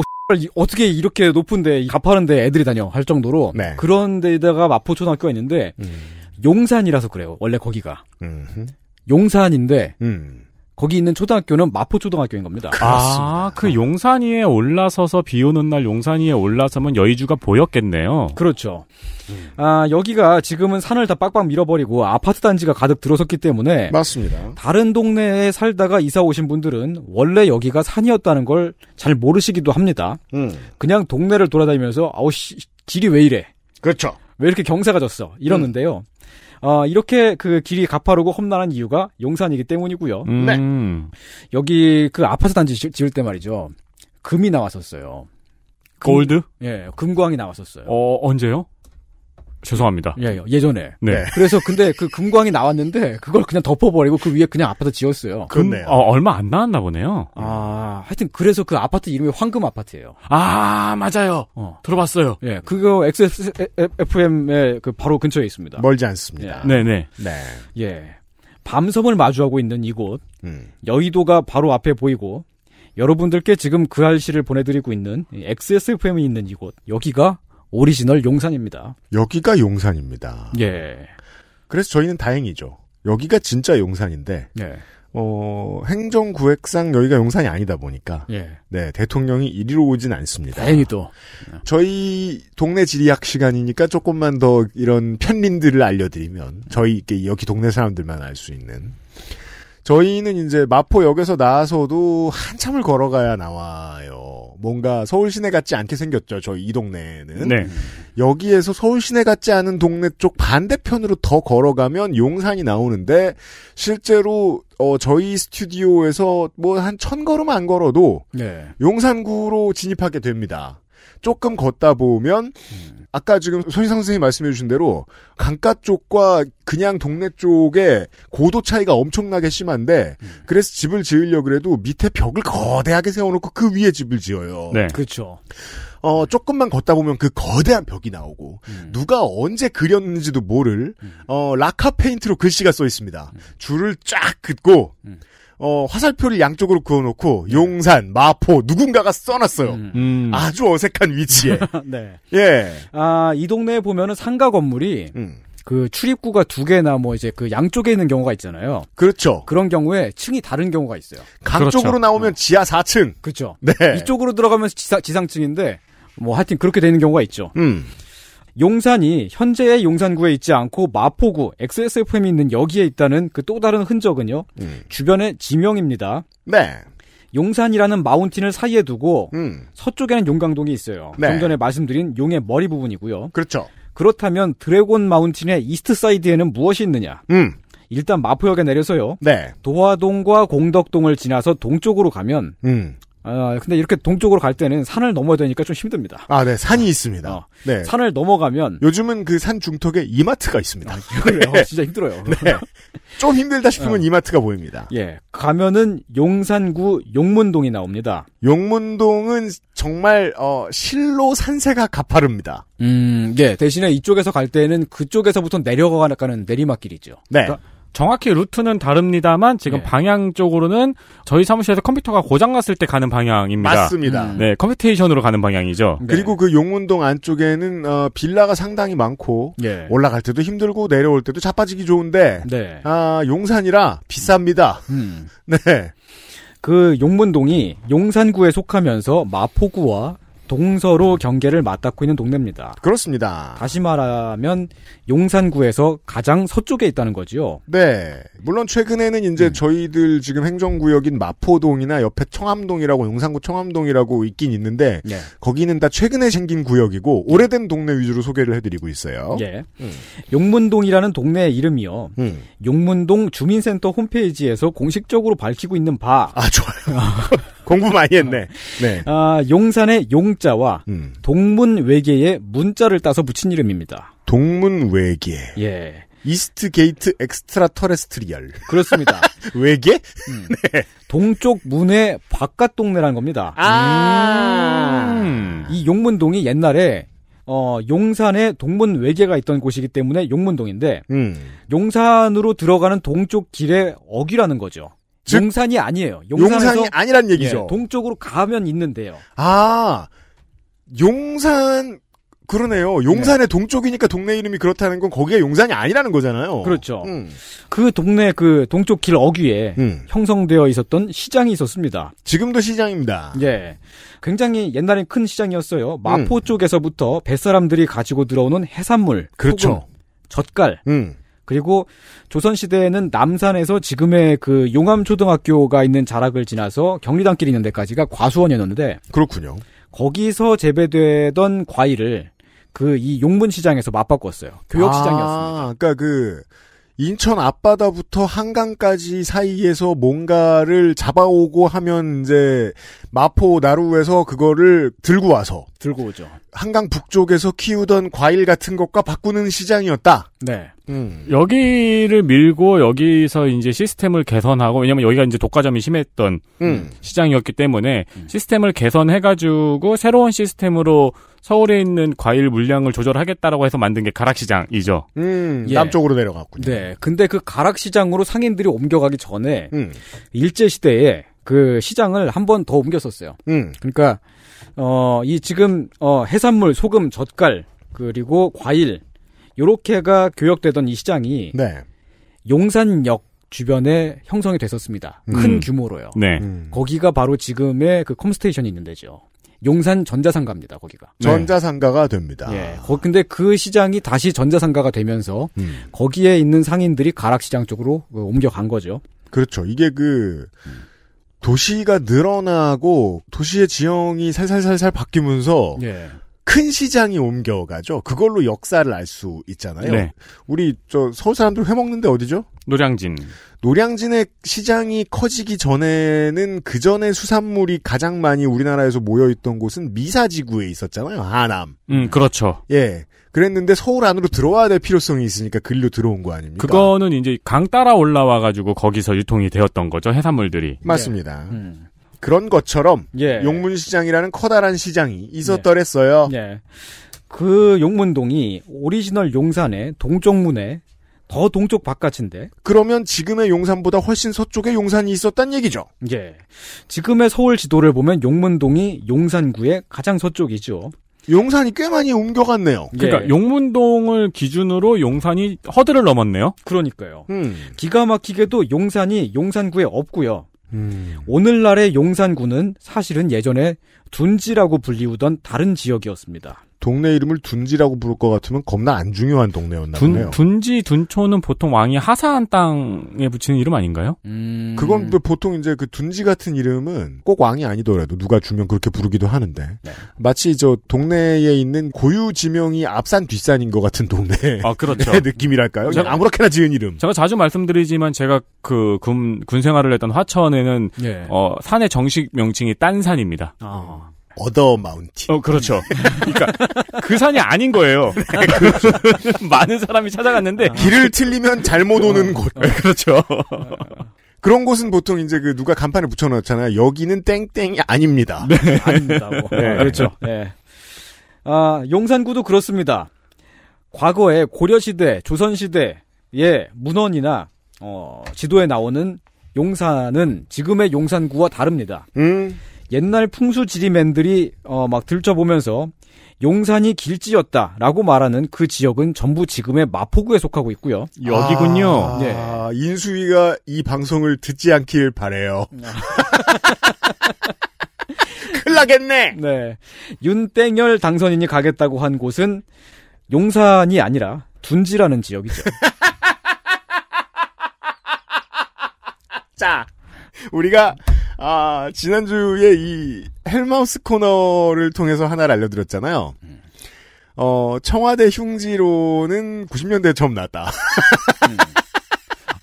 어떻게 이렇게 높은데 가파른데 애들이 다녀 할 정도로 네. 그런 데다가 마포 초등학교가 있는데 음. 용산이라서 그래요. 원래 거기가 음흠. 용산인데 음. 거기 있는 초등학교는 마포 초등학교인 겁니다. 아, 그 용산이에 올라서서 비 오는 날 용산이에 올라서면 여의주가 보였겠네요. 그렇죠. 음. 아, 여기가 지금은 산을 다 빡빡 밀어버리고 아파트 단지가 가득 들어섰기 때문에 맞습니다. 다른 동네에 살다가 이사 오신 분들은 원래 여기가 산이었다는 걸 잘 모르시기도 합니다. 음. 그냥 동네를 돌아다니면서 아우 씨, 길이 왜 이래? 그렇죠. 왜 이렇게 경사가 졌어? 이러는데요. 음. 아, 이렇게 그 길이 가파르고 험난한 이유가 용산이기 때문이고요. 음. 네. 여기 그 아파트 단지 지을 때 말이죠. 금이 나왔었어요. 골드? 예, 금광이 나왔었어요. 어, 언제요? 죄송합니다. 예, 예 예전에. 네. 네. 그래서 근데 그 금광이 나왔는데 그걸 그냥 덮어버리고 그 위에 그냥 아파트 지었어요. 그, 그렇네요. 음, 어, 얼마 안 나왔나 보네요. 아, 하여튼 그래서 그 아파트 이름이 황금 아파트예요. 아, 맞아요. 어. 들어봤어요. 예, 그거 XFM의 그 바로 근처에 있습니다. 멀지 않습니다. 예. 네, 네네. 네. 예. 밤섬을 마주하고 있는 이곳, 음. 여의도가 바로 앞에 보이고, 여러분들께 지금 그 알씨를 보내드리고 있는 XSFM이 있는 이곳, 여기가 오리지널 용산입니다. 여기가 용산입니다. 예. 그래서 저희는 다행이죠. 여기가 진짜 용산인데 예. 어, 행정구획상 여기가 용산이 아니다 보니까 예. 네 대통령이 이리로 오진 않습니다. 다행히도 저희 동네 지리학 시간이니까 조금만 더 이런 편린들을 알려드리면 저희 여기 동네 사람들만 알 수 있는 저희는 이제 마포역에서 나와서도 한참을 걸어가야 나와요. 뭔가 서울 시내 같지 않게 생겼죠. 저희 이 동네는. 네. 여기에서 서울 시내 같지 않은 동네 쪽 반대편으로 더 걸어가면 용산이 나오는데 실제로 어 저희 스튜디오에서 뭐 한 천 걸음 안 걸어도 네. 용산구로 진입하게 됩니다. 조금 걷다 보면 음. 아까 지금 손희상 선생님이 말씀해 주신 대로 강가 쪽과 그냥 동네 쪽에 고도 차이가 엄청나게 심한데 음. 그래서 집을 지으려 그래도 밑에 벽을 거대하게 세워놓고 그 위에 집을 지어요. 네, 그렇죠. 어, 조금만 걷다 보면 그 거대한 벽이 나오고, 음. 누가 언제 그렸는지도 모를, 음. 어, 라카 페인트로 글씨가 써 있습니다. 음. 줄을 쫙 긋고, 음. 어, 화살표를 양쪽으로 그어놓고 용산, 마포 누군가가 써놨어요. 음. 음. 아주 어색한 위치에. [LAUGHS] 네. 예. 아, 이 동네에 보면은 상가 건물이 음. 그 출입구가 두 개나 뭐 이제 그 양쪽에 있는 경우가 있잖아요. 그렇죠. 그런 경우에 층이 다른 경우가 있어요. 강 그렇죠. 나오면 어. 지하 4층. 그렇죠. 네. 이쪽으로 들어가면서 지상, 지상층인데 뭐 하여튼 그렇게 되는 경우가 있죠. 음. 용산이 현재의 용산구에 있지 않고 마포구 XSFM이 있는 여기에 있다는 그 또 다른 흔적은요. 음. 주변의 지명입니다. 네. 용산이라는 마운틴을 사이에 두고 음. 서쪽에는 용강동이 있어요. 네. 좀 전에 말씀드린 용의 머리 부분이고요. 그렇죠. 그렇다면 드래곤 마운틴의 이스트 사이드에는 무엇이 있느냐? 음. 일단 마포역에 내려서요. 네. 도화동과 공덕동을 지나서 동쪽으로 가면 음. 아, 근데 이렇게 동쪽으로 갈 때는 산을 넘어야 되니까 좀 힘듭니다. 아, 네. 산이 있습니다. 어. 네. 산을 넘어가면 요즘은 그 산 중턱에 이마트가 있습니다. 아, 그래요. [LAUGHS] 네. 진짜 힘들어요. 네. 좀 힘들다 싶으면 어. 이마트가 보입니다. 예. 가면은 용산구 용문동이 나옵니다. 용문동은 정말 어, 실로 산세가 가파릅니다. 음, 예. 대신에 이쪽에서 갈 때는 그쪽에서부터 내려가는 내리막길이죠. 네. 그러니까 정확히 루트는 다릅니다만 지금 네. 방향 쪽으로는 저희 사무실에서 컴퓨터가 고장났을 때 가는 방향입니다. 맞습니다. 음. 네, 컴퓨테이션으로 가는 방향이죠. 네. 네. 그리고 그용문동 안쪽에는 어, 빌라가 상당히 많고 네. 올라갈 때도 힘들고 내려올 때도 자빠지기 좋은데 네. 아, 용산이라 비쌉니다. 음. [LAUGHS] 네. 그 용문동이 용산구에 속하면서 마포구와 동서로 경계를 맞닿고 있는 동네입니다. 그렇습니다. 다시 말하면 용산구에서 가장 서쪽에 있다는 거지요. 네. 물론 최근에는 이제 음. 저희들 지금 행정구역인 마포동이나 옆에 청암동이라고 용산구 청암동이라고 있긴 있는데 네. 거기는 다 최근에 생긴 구역이고 네. 오래된 동네 위주로 소개를 해드리고 있어요. 예. 음. 용문동이라는 동네의 이름이요. 음. 용문동 주민센터 홈페이지에서 공식적으로 밝히고 있는 바. 아 좋아요. [LAUGHS] 공부 많이 했네. 네. 아, 용산의 용자와 음. 동문 외계의 문자를 따서 붙인 이름입니다. 동문 외계. 예. 이스트 게이트 엑스트라 터레스트리얼. 그렇습니다. [LAUGHS] 외계? 음. [LAUGHS] 네. 동쪽 문의 바깥 동네라는 겁니다. 아. 음. 이 용문동이 옛날에 어, 용산에 동문 외계가 있던 곳이기 때문에 용문동인데, 음. 용산으로 들어가는 동쪽 길의 어귀라는 거죠. 즉, 용산이 아니에요. 용산이 아니란 얘기죠. 예, 동쪽으로 가면 있는데요. 아, 용산 그러네요. 용산의 네. 동쪽이니까 동네 이름이 그렇다는 건 거기가 용산이 아니라는 거잖아요. 그렇죠. 음. 그 동네 그 동쪽 길 어귀에 음. 형성되어 있었던 시장이 있었습니다. 지금도 시장입니다. 예. 굉장히 옛날엔 큰 시장이었어요. 마포 음. 쪽에서부터 뱃사람들이 가지고 들어오는 해산물, 그렇죠. 소금, 젓갈, 음. 그리고 조선시대에는 남산에서 지금의 그 용암초등학교가 있는 자락을 지나서 경리단길이 있는 데까지가 과수원이었는데. 그렇군요. 거기서 재배되던 과일을 그 이 용문시장에서 맞바꿨어요. 교역시장이었습니다. 아, 그러니까 그 인천 앞바다부터 한강까지 사이에서 뭔가를 잡아오고 하면 이제 마포 나루에서 그거를 들고 와서 들고 오죠. 한강 북쪽에서 키우던 과일 같은 것과 바꾸는 시장이었다. 네. 음. 여기를 밀고 여기서 이제 시스템을 개선하고 왜냐면 여기가 이제 독과점이 심했던 음. 시장이었기 때문에 음. 시스템을 개선해가지고 새로운 시스템으로 서울에 있는 과일 물량을 조절하겠다라고 해서 만든 게 가락시장이죠. 음. 예. 남쪽으로 내려갔군요. 네. 근데 그 가락시장으로 상인들이 옮겨가기 전에 음. 일제 시대에 그 시장을 한 번 더 옮겼었어요. 음. 그러니까 어 이 지금 어 해산물, 소금, 젓갈 그리고 과일 요렇게가 교역되던 이 시장이 네. 용산역 주변에 형성이 됐었습니다. 음. 큰 규모로요. 네. 음. 거기가 바로 지금의 그 컴스테이션이 있는 데죠. 용산 전자상가입니다. 거기가 네. 전자상가가 됩니다. 예. 거 근데 그 시장이 다시 전자상가가 되면서 음. 거기에 있는 상인들이 가락시장 쪽으로 그 옮겨간 거죠. 그렇죠. 이게 그 음. 도시가 늘어나고 도시의 지형이 살살살살 바뀌면서 네. 큰 시장이 옮겨가죠. 그걸로 역사를 알 수 있잖아요. 네. 우리 저 서울 사람들 회 먹는데 어디죠? 노량진. 노량진의 시장이 커지기 전에는 그 전에 수산물이 가장 많이 우리나라에서 모여 있던 곳은 미사지구에 있었잖아요. 하남. 음, 그렇죠. 예. 그랬는데 서울 안으로 들어와야 될 필요성이 있으니까 근리로 들어온 거 아닙니까? 그거는 이제 강 따라 올라와 가지고 거기서 유통이 되었던 거죠 해산물들이. 맞습니다. 예. 음. 그런 것처럼 예. 용문시장이라는 커다란 시장이 있었더랬어요. 예. 예. 그 용문동이 오리지널 용산의 동쪽문에 더 동쪽 바깥인데. 그러면 지금의 용산보다 훨씬 서쪽에 용산이 있었단 얘기죠. 예. 지금의 서울 지도를 보면 용문동이 용산구의 가장 서쪽이죠. 용산이 꽤 많이 옮겨갔네요. 그러니까 예. 용문동을 기준으로 용산이 허들을 넘었네요. 그러니까요. 음. 기가 막히게도 용산이 용산구에 없고요. 음. 오늘날의 용산구는 사실은 예전에 둔지라고 불리우던 다른 지역이었습니다. 동네 이름을 둔지라고 부를 것 같으면 겁나 안 중요한 동네였나 둔, 보네요. 둔지, 둔초는 보통 왕이 하사한 땅에 붙이는 이름 아닌가요? 음... 그건 보통 이제 그 둔지 같은 이름은 꼭 왕이 아니더라도 누가 주면 그렇게 부르기도 하는데 네. 마치 저 동네에 있는 고유 지명이 앞산 뒷산인 것 같은 동네 아 그렇죠 [LAUGHS] 느낌이랄까요? 제가, 아무렇게나 지은 이름. 제가 자주 말씀드리지만 제가 그군 군 생활을 했던 화천에는 예. 어, 산의 정식 명칭이 딴산입니다. 아. 어더 마운티. 어, 그렇죠. 그러니까 그 산이 아닌 거예요. [LAUGHS] 네, 그 많은 사람이 찾아갔는데 아. 길을 틀리면 잘못 오는 어, 곳. 어, 그렇죠. [LAUGHS] 그런 곳은 보통 이제 그 누가 간판을 붙여놓잖아요. 여기는 땡땡이 아닙니다. 네. 아, 아닙니다. 뭐. 네. 그렇죠. 네. 아, 용산구도 그렇습니다. 과거에 고려시대, 조선시대의 문헌이나 어, 지도에 나오는 용산은 지금의 용산구와 다릅니다. 음. 옛날 풍수지리맨들이 어, 막 들춰보면서 용산이 길지였다라고 말하는 그 지역은 전부 지금의 마포구에 속하고 있고요. 여기군요. 아, 네. 인수위가 이 방송을 듣지 않길 바래요. [LAUGHS] 큰일 나겠네. 네. 윤땡열 당선인이 가겠다고 한 곳은 용산이 아니라 둔지라는 지역이죠. [LAUGHS] 자, 우리가 아, 지난주에 이 헬마우스 코너를 통해서 하나를 알려드렸잖아요. 음. 어, 청와대 흉지로는 90년대에 처음 나왔다. [LAUGHS]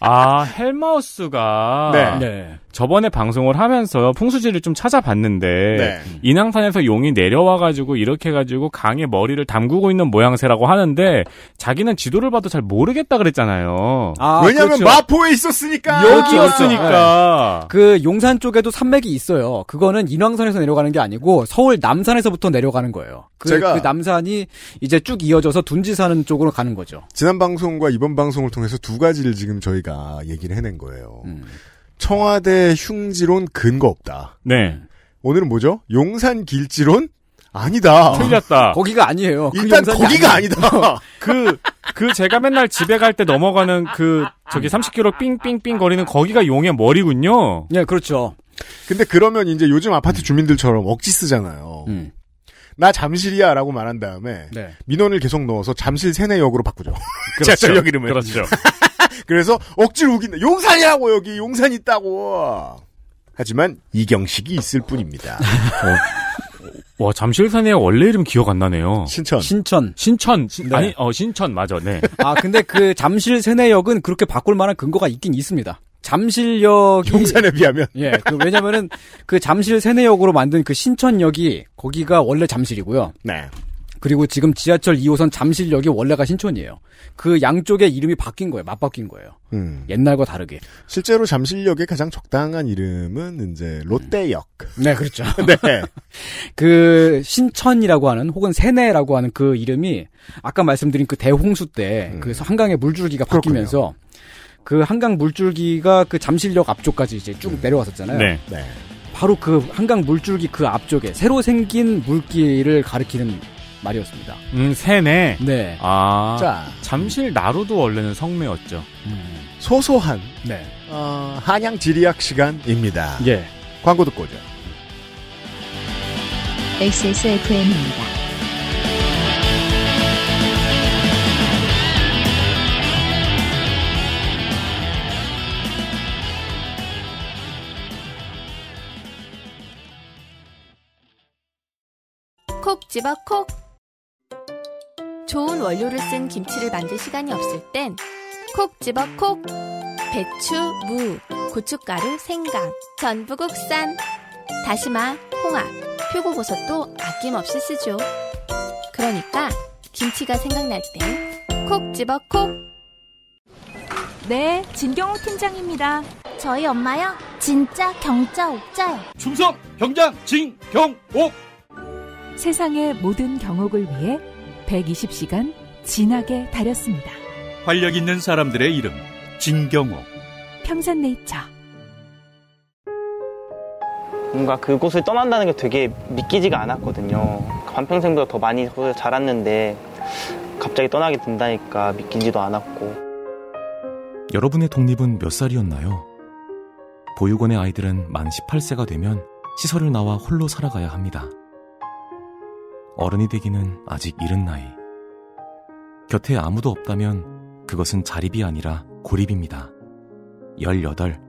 아, 헬마우스가 네. 네. 저번에 방송을 하면서 풍수지를 좀 찾아봤는데 네. 인왕산에서 용이 내려와 가지고 이렇게 해 가지고 강의 머리를 담그고 있는 모양새라고 하는데 자기는 지도를 봐도 잘 모르겠다 그랬잖아요. 아, 왜냐면 그렇죠. 마포에 있었으니까. 여기였으니까. 그렇죠. 네. 네. 그 용산 쪽에도 산맥이 있어요. 그거는 인왕산에서 내려가는 게 아니고 서울 남산에서부터 내려가는 거예요. 그, 제가 그 남산이 이제 쭉 이어져서 둔지산 쪽으로 가는 거죠. 지난 방송과 이번 방송을 통해서 두 가지를 지금 저희가 있으 얘기를 해낸 거예요. 음. 청와대 흉지론 근거 없다. 네. 오늘은 뭐죠? 용산 길지론 아니다. 틀렸다. [LAUGHS] 거기가 아니에요. 그 일단 그 거기가 아니 아니다. [LAUGHS] 그, 그 제가 맨날 집에 갈 때 넘어가는 그, 저기 30km 삥삥삥 거리는 거기가 용의 머리군요. 네, 그렇죠. 근데 그러면 이제 요즘 아파트 주민들처럼 억지 쓰잖아요. 음. 나 잠실이야 라고 말한 다음에 네. 민원을 계속 넣어서 잠실 세내역으로 바꾸죠. 그렇죠. [LAUGHS] 지하철역 이름을. 그렇죠. 그래서 억지로 우긴다. 용산이라고 여기 용산 있다고. 하지만 이경식이 있을 뿐입니다. 어. 와잠실산에 원래 이름 기억 안 나네요. 신천. 신천. 신천. 신, 네. 아니 어 신천 맞아. 네. 아 근데 그 잠실 세내역은 그렇게 바꿀 만한 근거가 있긴 있습니다. 잠실역 용산에 비하면 예. 그 왜냐면은 그 잠실 세내역으로 만든 그 신천역이 거기가 원래 잠실이고요. 네. 그리고 지금 지하철 2호선 잠실역이 원래가 신촌이에요. 그 양쪽의 이름이 바뀐 거예요. 맞바뀐 거예요. 음. 옛날과 다르게. 실제로 잠실역의 가장 적당한 이름은 이제 롯데역. 음. 네, 그렇죠. [LAUGHS] 네. [LAUGHS] 그 신천이라고 하는 혹은 세내라고 하는 그 이름이 아까 말씀드린 그 대홍수 때 음. 그래서 한강의 물줄기가 바뀌면서 그렇군요. 그 한강 물줄기가 그 잠실역 앞쪽까지 이제 쭉 음. 내려왔었잖아요. 네. 네. 바로 그 한강 물줄기 그 앞쪽에 새로 생긴 물길을 가리키는 말이었습니다. 음, 세네. 네. 아. 자. 잠실 나루도 원래는 성매였죠. 음. 소소한. 네. 어, 한양 지리학 시간입니다. 예. 광고 듣고 오죠. XSFM입니다. 콕 집어 콕 좋은 원료를 쓴 김치를 만들 시간이 없을 땐 콕 집어 콕! 배추, 무, 고춧가루, 생강, 전부 국산, 다시마, 홍합, 표고버섯도 아낌없이 쓰죠. 그러니까 김치가 생각날 땐콕 집어 콕! 네, 진경호 팀장입니다. 저희 엄마요? 진짜 경자 옥자요. 충성 경자 진경옥! 세상의 모든 경옥을 위해 120시간 진하게 다렸습니다. 활력 있는 사람들의 이름 진경호 평산네이처 뭔가 그곳을 떠난다는 게 되게 믿기지가 않았거든요. 반평생보다 더 많이 자랐는데 갑자기 떠나게 된다니까 믿기지도 않았고. 여러분의 독립은 몇 살이었나요? 보육원의 아이들은 만 18세가 되면 시설을 나와 홀로 살아가야 합니다. 어른이 되기는 아직 이른 나이. 곁에 아무도 없다면 그것은 자립이 아니라 고립입니다. 18.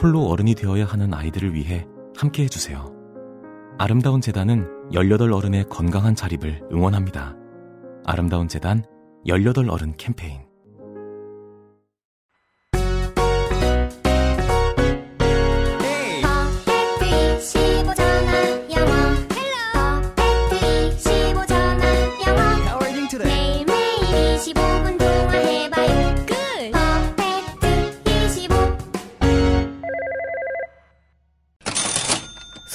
홀로 어른이 되어야 하는 아이들을 위해 함께 해주세요. 아름다운 재단은 18 어른의 건강한 자립을 응원합니다. 아름다운 재단 18 어른 캠페인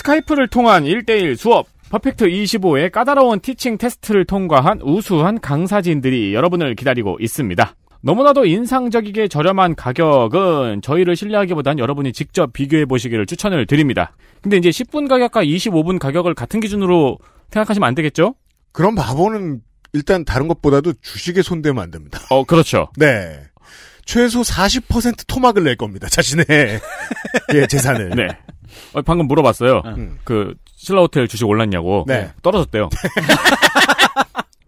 스카이프를 통한 1대1 수업 퍼펙트 25의 까다로운 티칭 테스트를 통과한 우수한 강사진들이 여러분을 기다리고 있습니다. 너무나도 인상적이게 저렴한 가격은 저희를 신뢰하기보단 여러분이 직접 비교해 보시기를 추천을 드립니다. 근데 이제 10분 가격과 25분 가격을 같은 기준으로 생각하시면 안 되겠죠? 그럼 바보는 일단 다른 것보다도 주식에 손대면 안 됩니다. 어, 그렇죠. 네. 최소 40% 토막을 낼 겁니다. 자신의 [LAUGHS] 예, 재산을. 네. 어, 방금 물어봤어요. 응. 그 신라 호텔 주식 올랐냐고. 네. 떨어졌대요. [LAUGHS]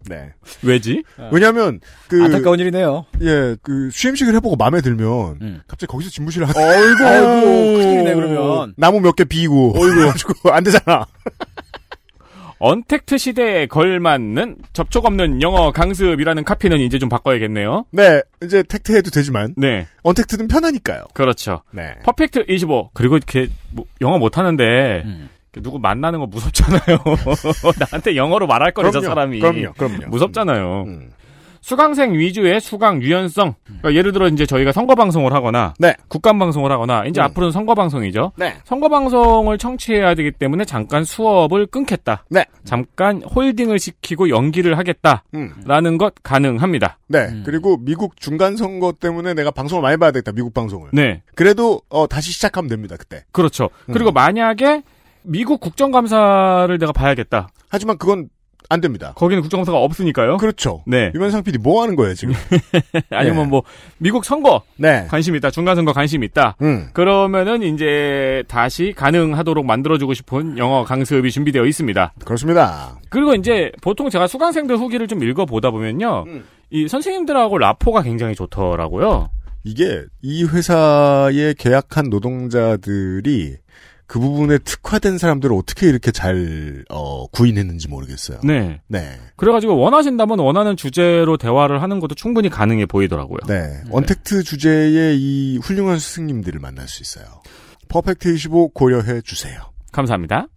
네. 왜지? 왜냐면 그 안타까운 일이네요. 예, 그 수임식을 해보고 마음에 들면 음. 갑자기 거기서 진무실을 하고. 어이구, 아이고, 큰일이네 그러면. 나무 몇 개 비고. 어이구, [LAUGHS] 고안 되잖아. 언택트 시대에 걸맞는 접촉 없는 영어 강습이라는 카피는 이제 좀 바꿔야겠네요. 네, 이제 택트 해도 되지만. 네. 언택트는 편하니까요. 그렇죠. 네. 퍼펙트 25. 그리고 이렇게 뭐 영어 못하는데 음. 누구 만나는 거 무섭잖아요. [LAUGHS] 나한테 영어로 말할 거래 저 사람이. 그럼요, 그럼요. 무섭잖아요. 음. 수강생 위주의 수강 유연성. 그러니까 예를 들어 이제 저희가 선거 방송을 하거나 네. 국감 방송을 하거나 이제 음. 앞으로는 선거 방송이죠. 네. 선거 방송을 청취해야 되기 때문에 잠깐 수업을 끊겠다. 네. 잠깐 홀딩을 시키고 연기를 하겠다라는 음. 것 가능합니다. 네. 음. 그리고 미국 중간 선거 때문에 내가 방송을 많이 봐야 되겠다. 미국 방송을. 네. 그래도 어, 다시 시작하면 됩니다. 그때. 그렇죠. 음. 그리고 만약에 미국 국정감사를 내가 봐야겠다. 하지만 그건 안 됩니다. 거기는 국정감사가 없으니까요. 그렇죠. 네. 유면상 PD 뭐 하는 거예요 지금? [LAUGHS] 아니면 네. 뭐 미국 선거 네. 관심 있다, 중간 선거 관심 있다. 음. 그러면은 이제 다시 가능하도록 만들어주고 싶은 영어 강습이 준비되어 있습니다. 그렇습니다. 그리고 이제 보통 제가 수강생들 후기를 좀 읽어보다 보면요, 음. 이 선생님들하고 라포가 굉장히 좋더라고요. 이게 이 회사에 계약한 노동자들이 그 부분에 특화된 사람들을 어떻게 이렇게 잘 어, 구인했는지 모르겠어요. 네. 네. 그래가지고 원하신다면 원하는 주제로 대화를 하는 것도 충분히 가능해 보이더라고요. 네. 네. 언택트 주제의 이 훌륭한 스승님들을 만날 수 있어요. 퍼펙트 25 고려해 주세요. 감사합니다.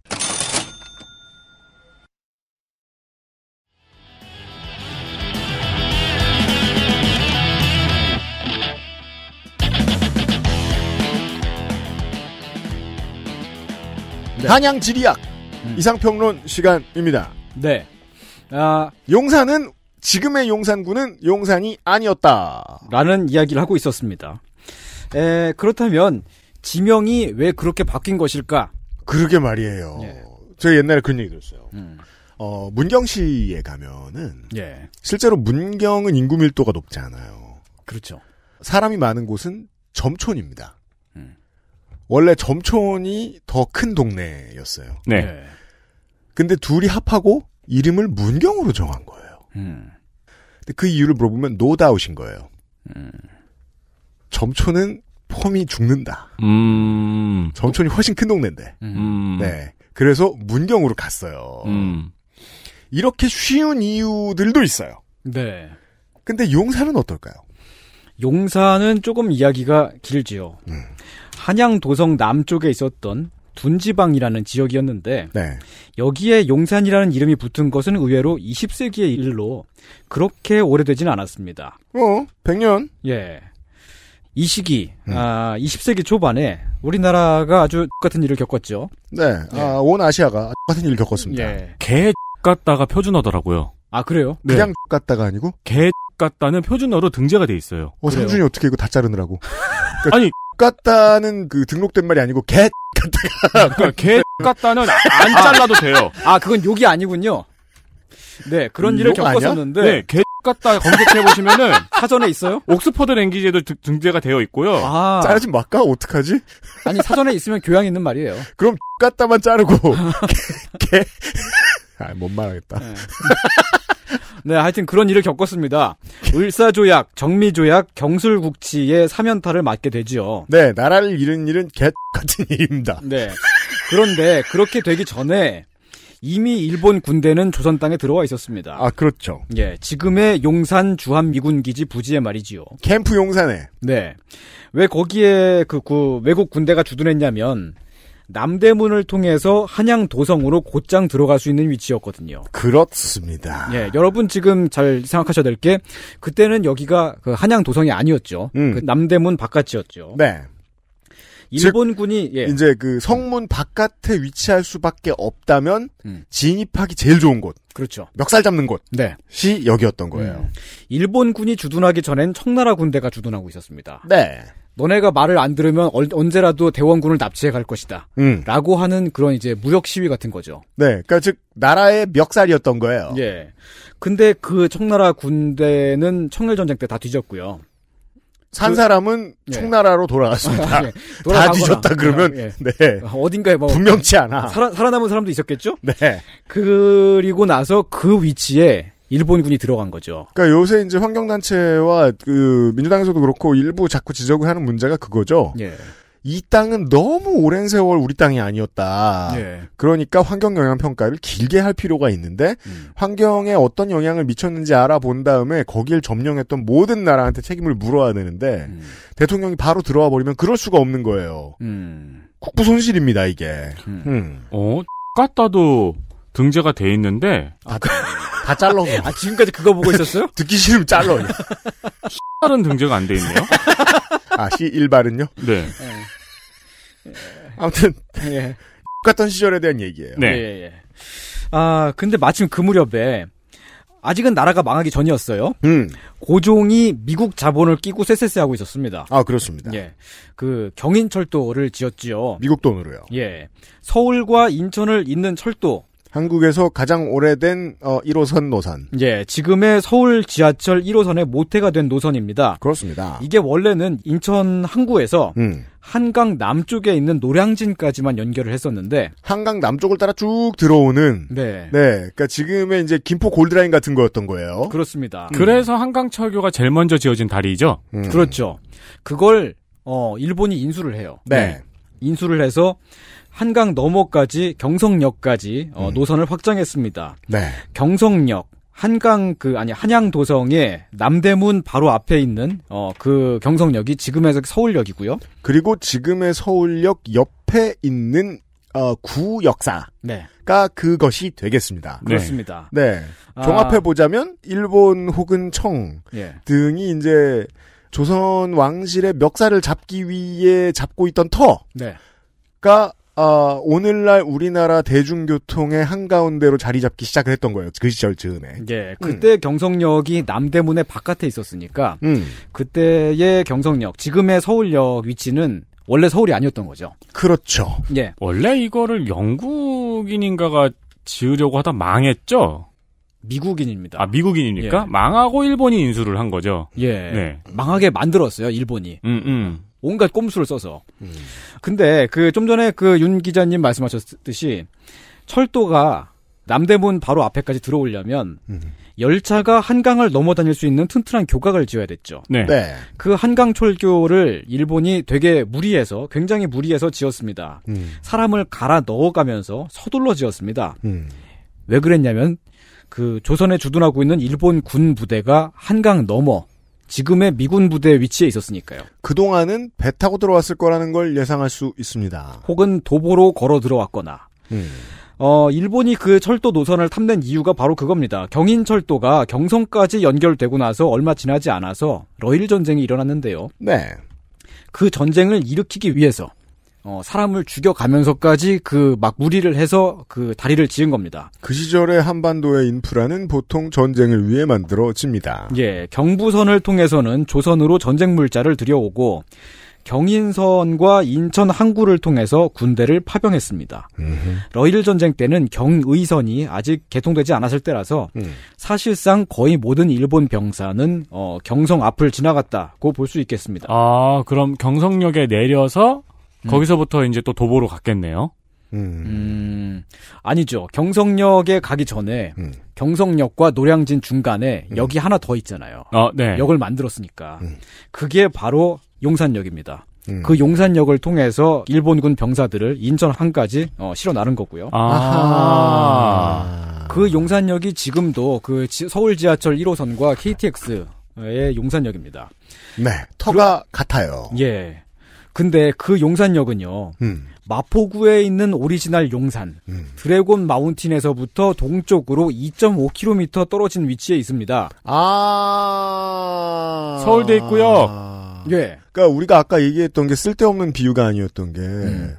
네. 한양 지리학 음. 이상평론 시간입니다. 네. 아... 용산은 지금의 용산구는 용산이 아니었다. 라는 이야기를 하고 있었습니다. 에, 그렇다면 지명이 왜 그렇게 바뀐 것일까? 그러게 말이에요. 예. 제가 옛날에 그런 얘기 들었어요. 음. 어, 문경시에 가면은 예. 실제로 문경은 인구 밀도가 높지 않아요. 그렇죠. 사람이 많은 곳은 점촌입니다. 원래 점촌이 더 큰 동네였어요. 네. 네. 근데 둘이 합하고 이름을 문경으로 정한 거예요. 음. 근데 그 이유를 물어보면 노다우신 거예요. 음. 점촌은 폼이 죽는다. 음. 점촌이 훨씬 큰 동네인데. 음. 음. 네. 그래서 문경으로 갔어요. 음. 이렇게 쉬운 이유들도 있어요. 네. 근데 용사는 어떨까요? 용사는 조금 이야기가 길지요. 한양 도성 남쪽에 있었던 둔지방이라는 지역이었는데 네. 여기에 용산이라는 이름이 붙은 것은 의외로 20세기의 일로 그렇게 오래되진 않았습니다. 어, 100년? 예. 이 시기, 음. 아, 20세기 초반에 우리나라가 아주 같은 일을 겪었죠. 네, 아, 예. 아, 온 아시아가 같은 일을 겪었습니다. 예. 개 같다가 표준어더라고요. 아, 그래요? 네. 그냥 네. 같다가 아니고? 개 같다는 표준어로 등재가 돼 있어요. 어, 그준이 어떻게 이거 다 자르느라고. [LAUGHS] 그러니까 아니 같다는 그 등록된 말이 아니고 개 같다가 그러니까 개 같다는 안 아. 잘라도 돼요. 아 그건 욕이 아니군요. 네 그런 음, 일을 겪었었는데 네, 개 같다 검색해 보시면은 사전에 있어요? 옥스퍼드 랭귀지에도 등재가 되어 있고요. 아. 자르지 말까 어떡하지? 아니 사전에 있으면 교양 있는 말이에요. 그럼 같다만 자르고 [LAUGHS] 개, 개. 아못 말하겠다. 네. 네, 하여튼 그런 일을 겪었습니다. 을사조약, 정미조약, 경술국치의 사면타를 맞게 되지요. 네, 나라를 잃은 일은 개 같은 일입니다. 네. 그런데 그렇게 되기 전에 이미 일본 군대는 조선 땅에 들어와 있었습니다. 아, 그렇죠. 예, 지금의 용산 주한 미군 기지 부지에 말이지요. 캠프 용산에. 네. 왜 거기에 그, 그 외국 군대가 주둔했냐면 남대문을 통해서 한양 도성으로 곧장 들어갈 수 있는 위치였거든요. 그렇습니다. 예, 여러분 지금 잘 생각하셔야 될 게 그때는 여기가 그 한양 도성이 아니었죠. 음. 그 남대문 바깥이었죠. 네. 일본군이 예. 이제 그 성문 바깥에 위치할 수밖에 없다면 음. 진입하기 제일 좋은 곳. 그렇죠. 멱살 잡는 곳. 네. 시 여기였던 거예요. 음. 일본군이 주둔하기 전엔 청나라 군대가 주둔하고 있었습니다. 네. 너네가 말을 안 들으면 언제라도 대원군을 납치해 갈 것이다. 음. 라고 하는 그런 이제 무역 시위 같은 거죠. 네. 그러니까 즉 나라의 멱살이었던 거예요. 예. 근데 그 청나라 군대는 청일 전쟁 때 다 뒤졌고요. 산 그, 사람은 청나라로 예. 돌아갔습니다. [LAUGHS] 예. 다 뒤졌다 그러면 예. 네. 어딘가에 뭐 분명치 않아. 살아, 남은 사람도 있었겠죠? 네. 그리고 나서 그 위치에 일본군이 들어간 거죠. 그러니까 요새 이제 환경단체와 그 민주당에서도 그렇고 일부 자꾸 지적을 하는 문제가 그거죠. 예. 이 땅은 너무 오랜 세월 우리 땅이 아니었다. 예. 그러니까 환경 영향 평가를 길게 할 필요가 있는데 음. 환경에 어떤 영향을 미쳤는지 알아본 다음에 거길 점령했던 모든 나라한테 책임을 물어야 되는데 음. 대통령이 바로 들어와 버리면 그럴 수가 없는 거예요. 음. 국부 손실입니다 이게. 음. 음. 어, 갖다도 등재가 돼 있는데. 아, 그- [LAUGHS] 다 잘라. 아, 지금까지 그거 보고 있었어요? [LAUGHS] 듣기 싫으면 잘라. [LAUGHS] 씨발은 등재가 안 돼 있네요. 아, 씨 일발은요? 네. 예. 아무튼 예. [LAUGHS] 같은 시절에 대한 얘기예요. 네. 예, 예. 아, 근데 마침 그 무렵에 아직은 나라가 망하기 전이었어요. 음. 고종이 미국 자본을 끼고 세세세 하고 있었습니다. 아 그렇습니다. 예, 그 경인철도를 지었지요. 미국 돈으로요. 예, 서울과 인천을 잇는 철도 한국에서 가장 오래된 어, 1호선 노선. 예, 지금의 서울 지하철 1호선의 모태가 된 노선입니다. 그렇습니다. 이게 원래는 인천 항구에서 음. 한강 남쪽에 있는 노량진까지만 연결을 했었는데 한강 남쪽을 따라 쭉 들어오는 네, 네, 그러니까 지금의 이제 김포 골드라인 같은 거였던 거예요. 그렇습니다. 음. 그래서 한강 철교가 제일 먼저 지어진 다리죠. 음. 그렇죠. 그걸 어 일본이 인수를 해요. 네. 네. 인수를 해서 한강 너머까지 경성역까지 어, 음. 노선을 확정했습니다. 네. 경성역 한강 그 아니 한양 도성의 남대문 바로 앞에 있는 어그 경성역이 지금의 서울역이고요. 그리고 지금의 서울역 옆에 있는 어, 구역사가 네. 그것이 되겠습니다. 네. 그렇습니다. 네. 네. 아. 종합해 보자면 일본 혹은 청 예. 등이 이제 조선 왕실의 멱살을 잡기 위해 잡고 있던 터가 네. 아, 오늘날 우리나라 대중교통의 한가운데로 자리 잡기 시작을 했던 거예요. 그 시절 즈음에. 예. 음. 그때 음. 경성역이 남대문의 바깥에 있었으니까 음. 그때의 경성역, 지금의 서울역 위치는 원래 서울이 아니었던 거죠. 그렇죠. 예. 원래 이거를 영국인인가가 지으려고 하다 망했죠. 미국인입니다. 아, 미국인입니까? 예. 망하고 일본이 인수를 한 거죠. 예. 네. 망하게 만들었어요, 일본이. 음, 음. 온갖 꼼수를 써서. 음. 근데 그 좀 전에 그 윤 기자님 말씀하셨듯이 철도가 남대문 바로 앞에까지 들어오려면 음. 열차가 한강을 넘어 다닐 수 있는 튼튼한 교각을 지어야 됐죠. 네. 네. 그 한강 철교를 일본이 되게 무리해서 굉장히 무리해서 지었습니다. 음. 사람을 갈아 넣어가면서 서둘러 지었습니다. 음. 왜 그랬냐면 그 조선에 주둔하고 있는 일본 군 부대가 한강 넘어 지금의 미군 부대 위치에 있었으니까요. 그동안은 배 타고 들어왔을 거라는 걸 예상할 수 있습니다. 혹은 도보로 걸어 들어왔거나. 음. 어, 일본이 그 철도 노선을 탐낸 이유가 바로 그겁니다. 경인철도가 경성까지 연결되고 나서 얼마 지나지 않아서 러일 전쟁이 일어났는데요. 네. 그 전쟁을 일으키기 위해서 어, 사람을 죽여가면서까지 그 막 무리를 해서 그 다리를 지은 겁니다. 그 시절의 한반도의 인프라는 보통 전쟁을 위해 만들어집니다. 예, 경부선을 통해서는 조선으로 전쟁 물자를 들여오고 경인선과 인천 항구를 통해서 군대를 파병했습니다. 으흠. 러일 전쟁 때는 경의선이 아직 개통되지 않았을 때라서 음. 사실상 거의 모든 일본 병사는 어, 경성 앞을 지나갔다고 볼 수 있겠습니다. 아, 그럼 경성역에 내려서 음. 거기서부터 이제 또 도보로 갔겠네요. 음. 음. 아니죠. 경성역에 가기 전에 음. 경성역과 노량진 중간에 역이 하나 더 있잖아요. 어, 네. 역을 만들었으니까. 그게 바로 용산역입니다. 그 용산역을 통해서 일본군 병사들을 인천 항까지 어, 실어 나른 거고요. 아. 그 용산역이 지금도 그 지, 서울 지하철 1호선과 KTX의 용산역입니다. 네. 터가 그러, 같아요. 예. 근데 그 용산역은요. 음. 마포구에 있는 오리지널 용산 음. 드래곤 마운틴에서부터 동쪽으로 2.5km 떨어진 위치에 있습니다. 아 서울대 있고요. 아... 예. 그러니까 우리가 아까 얘기했던 게 쓸데없는 비유가 아니었던 게. 음.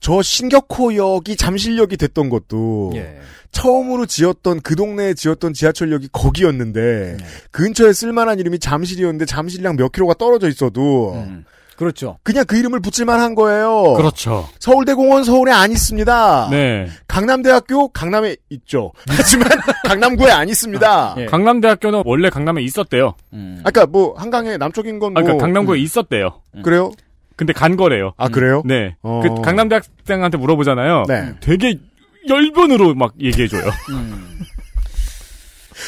저 신격호역이 잠실역이 됐던 것도 예. 처음으로 지었던 그 동네에 지었던 지하철역이 거기였는데 예. 근처에 쓸만한 이름이 잠실이었는데 잠실이랑 몇 킬로가 떨어져 있어도 음. 그렇죠. 그냥 그 이름을 붙일만한 거예요. 그렇죠. 서울대공원 서울에 안 있습니다. 네. 강남대학교 강남에 있죠. 음. [LAUGHS] 하지만 강남구에 안 있습니다. 아, 예. 예. 강남대학교는 원래 강남에 있었대요. 음. 아까 뭐 한강의 남쪽인 건 아, 그러니까 뭐. 아, 니까 강남구에 음. 있었대요. 음. 그래요? 근데 간 거래요. 아 그래요? 네. 어... 그 강남대학생한테 물어보잖아요. 네. 되게 열변으로 막 얘기해줘요. 음.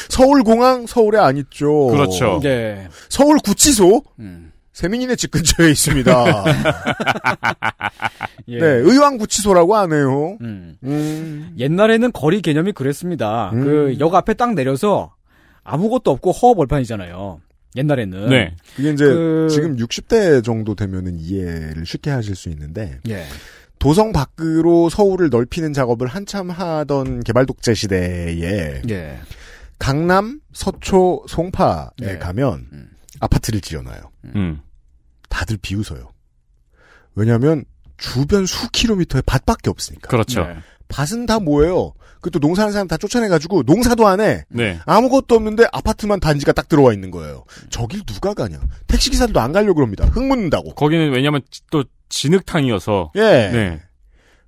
서울공항 서울에 안 있죠. 그렇죠. 네. 서울구치소 음. 세민이네 집 근처에 있습니다. [LAUGHS] 예. 네, 의왕구치소라고 하네요. 음. 음. 옛날에는 거리 개념이 그랬습니다. 그 음. 그역 앞에 딱 내려서 아무것도 없고 허허벌판이잖아요. 옛날에는. 네. 그게 이제 그... 지금 60대 정도 되면은 이해를 쉽게 하실 수 있는데. 예. 도성 밖으로 서울을 넓히는 작업을 한참 하던 개발 독재 시대에 예. 강남, 서초, 송파에 예. 가면 음. 아파트를 지어놔요. 음. 다들 비웃어요. 왜냐하면 주변 수킬로미터의 밭밖에 없으니까. 그렇죠. 네. 밭은 다 뭐예요? 그것도 농사하는 사람 다 쫓아내가지고 농사도 안 해. 네. 아무것도 없는데 아파트만 단지가 딱 들어와 있는 거예요. 저길 누가 가냐? 택시기사들도 안 가려고 그럽니다. 흙 묻는다고. 거기는 왜냐면 하또 진흙탕이어서. 예. 네.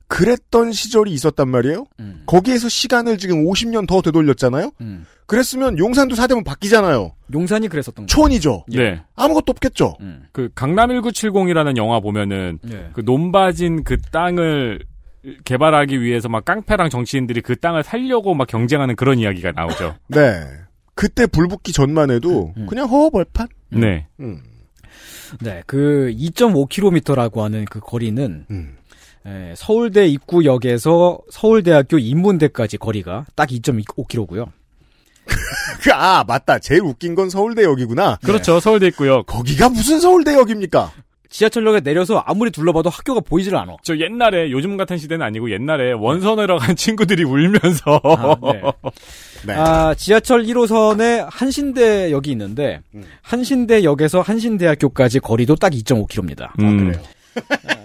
그랬던 시절이 있었단 말이에요. 음. 거기에서 시간을 지금 50년 더 되돌렸잖아요. 음. 그랬으면 용산도 사대문 바뀌잖아요. 용산이 그랬었던 거죠. 촌이죠. 예. 네. 아무것도 없겠죠. 음. 그 강남 1970이라는 영화 보면은 네. 그 논밭인 그 땅을 개발하기 위해서 막 깡패랑 정치인들이 그 땅을 살려고 막 경쟁하는 그런 이야기가 나오죠. [LAUGHS] 네. 그때 불붙기 전만 해도 음. 음. 그냥 허허벌판. 네. 음. 네, 그 2.5km라고 하는 그 거리는 예, 서울대 입구역에서 서울대학교 인문대까지 거리가 딱 2.5km고요. [LAUGHS] 그, 아 맞다 제일 웃긴 건 서울대역이구나. 그렇죠 네. 서울대 입구요 거기가 무슨 서울대역입니까? 지하철역에 내려서 아무리 둘러봐도 학교가 보이질 않아. 저 옛날에 요즘 같은 시대는 아니고 옛날에 원선으로 간 [LAUGHS] 친구들이 울면서 아, 네. 네. 아, 지하철 1호선에 한신대역이 있는데 음. 한신대역에서 한신대학교까지 거리도 딱 2.5km입니다. 음. 아, 그래요. [LAUGHS]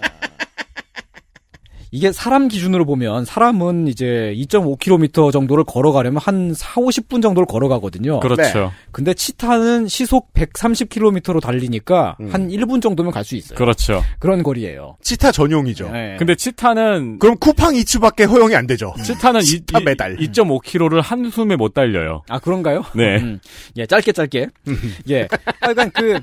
이게 사람 기준으로 보면 사람은 이제 2.5km 정도를 걸어가려면 한 4, 50분 정도를 걸어가거든요. 그렇죠. 네. 근데 치타는 시속 130km로 달리니까 음. 한 1분 정도면 갈 수 있어요. 그렇죠. 그런 거리예요. 치타 전용이죠. 네. 근데 치타는 그럼 쿠팡 이츠밖에 허용이 안 되죠. 치타는 치타 이, 메달. 2.5km를 한숨에 못 달려요. 아 그런가요? 네. 음. 예, 짧게 짧게. [LAUGHS] 예. 하여간 아, 그러니까 그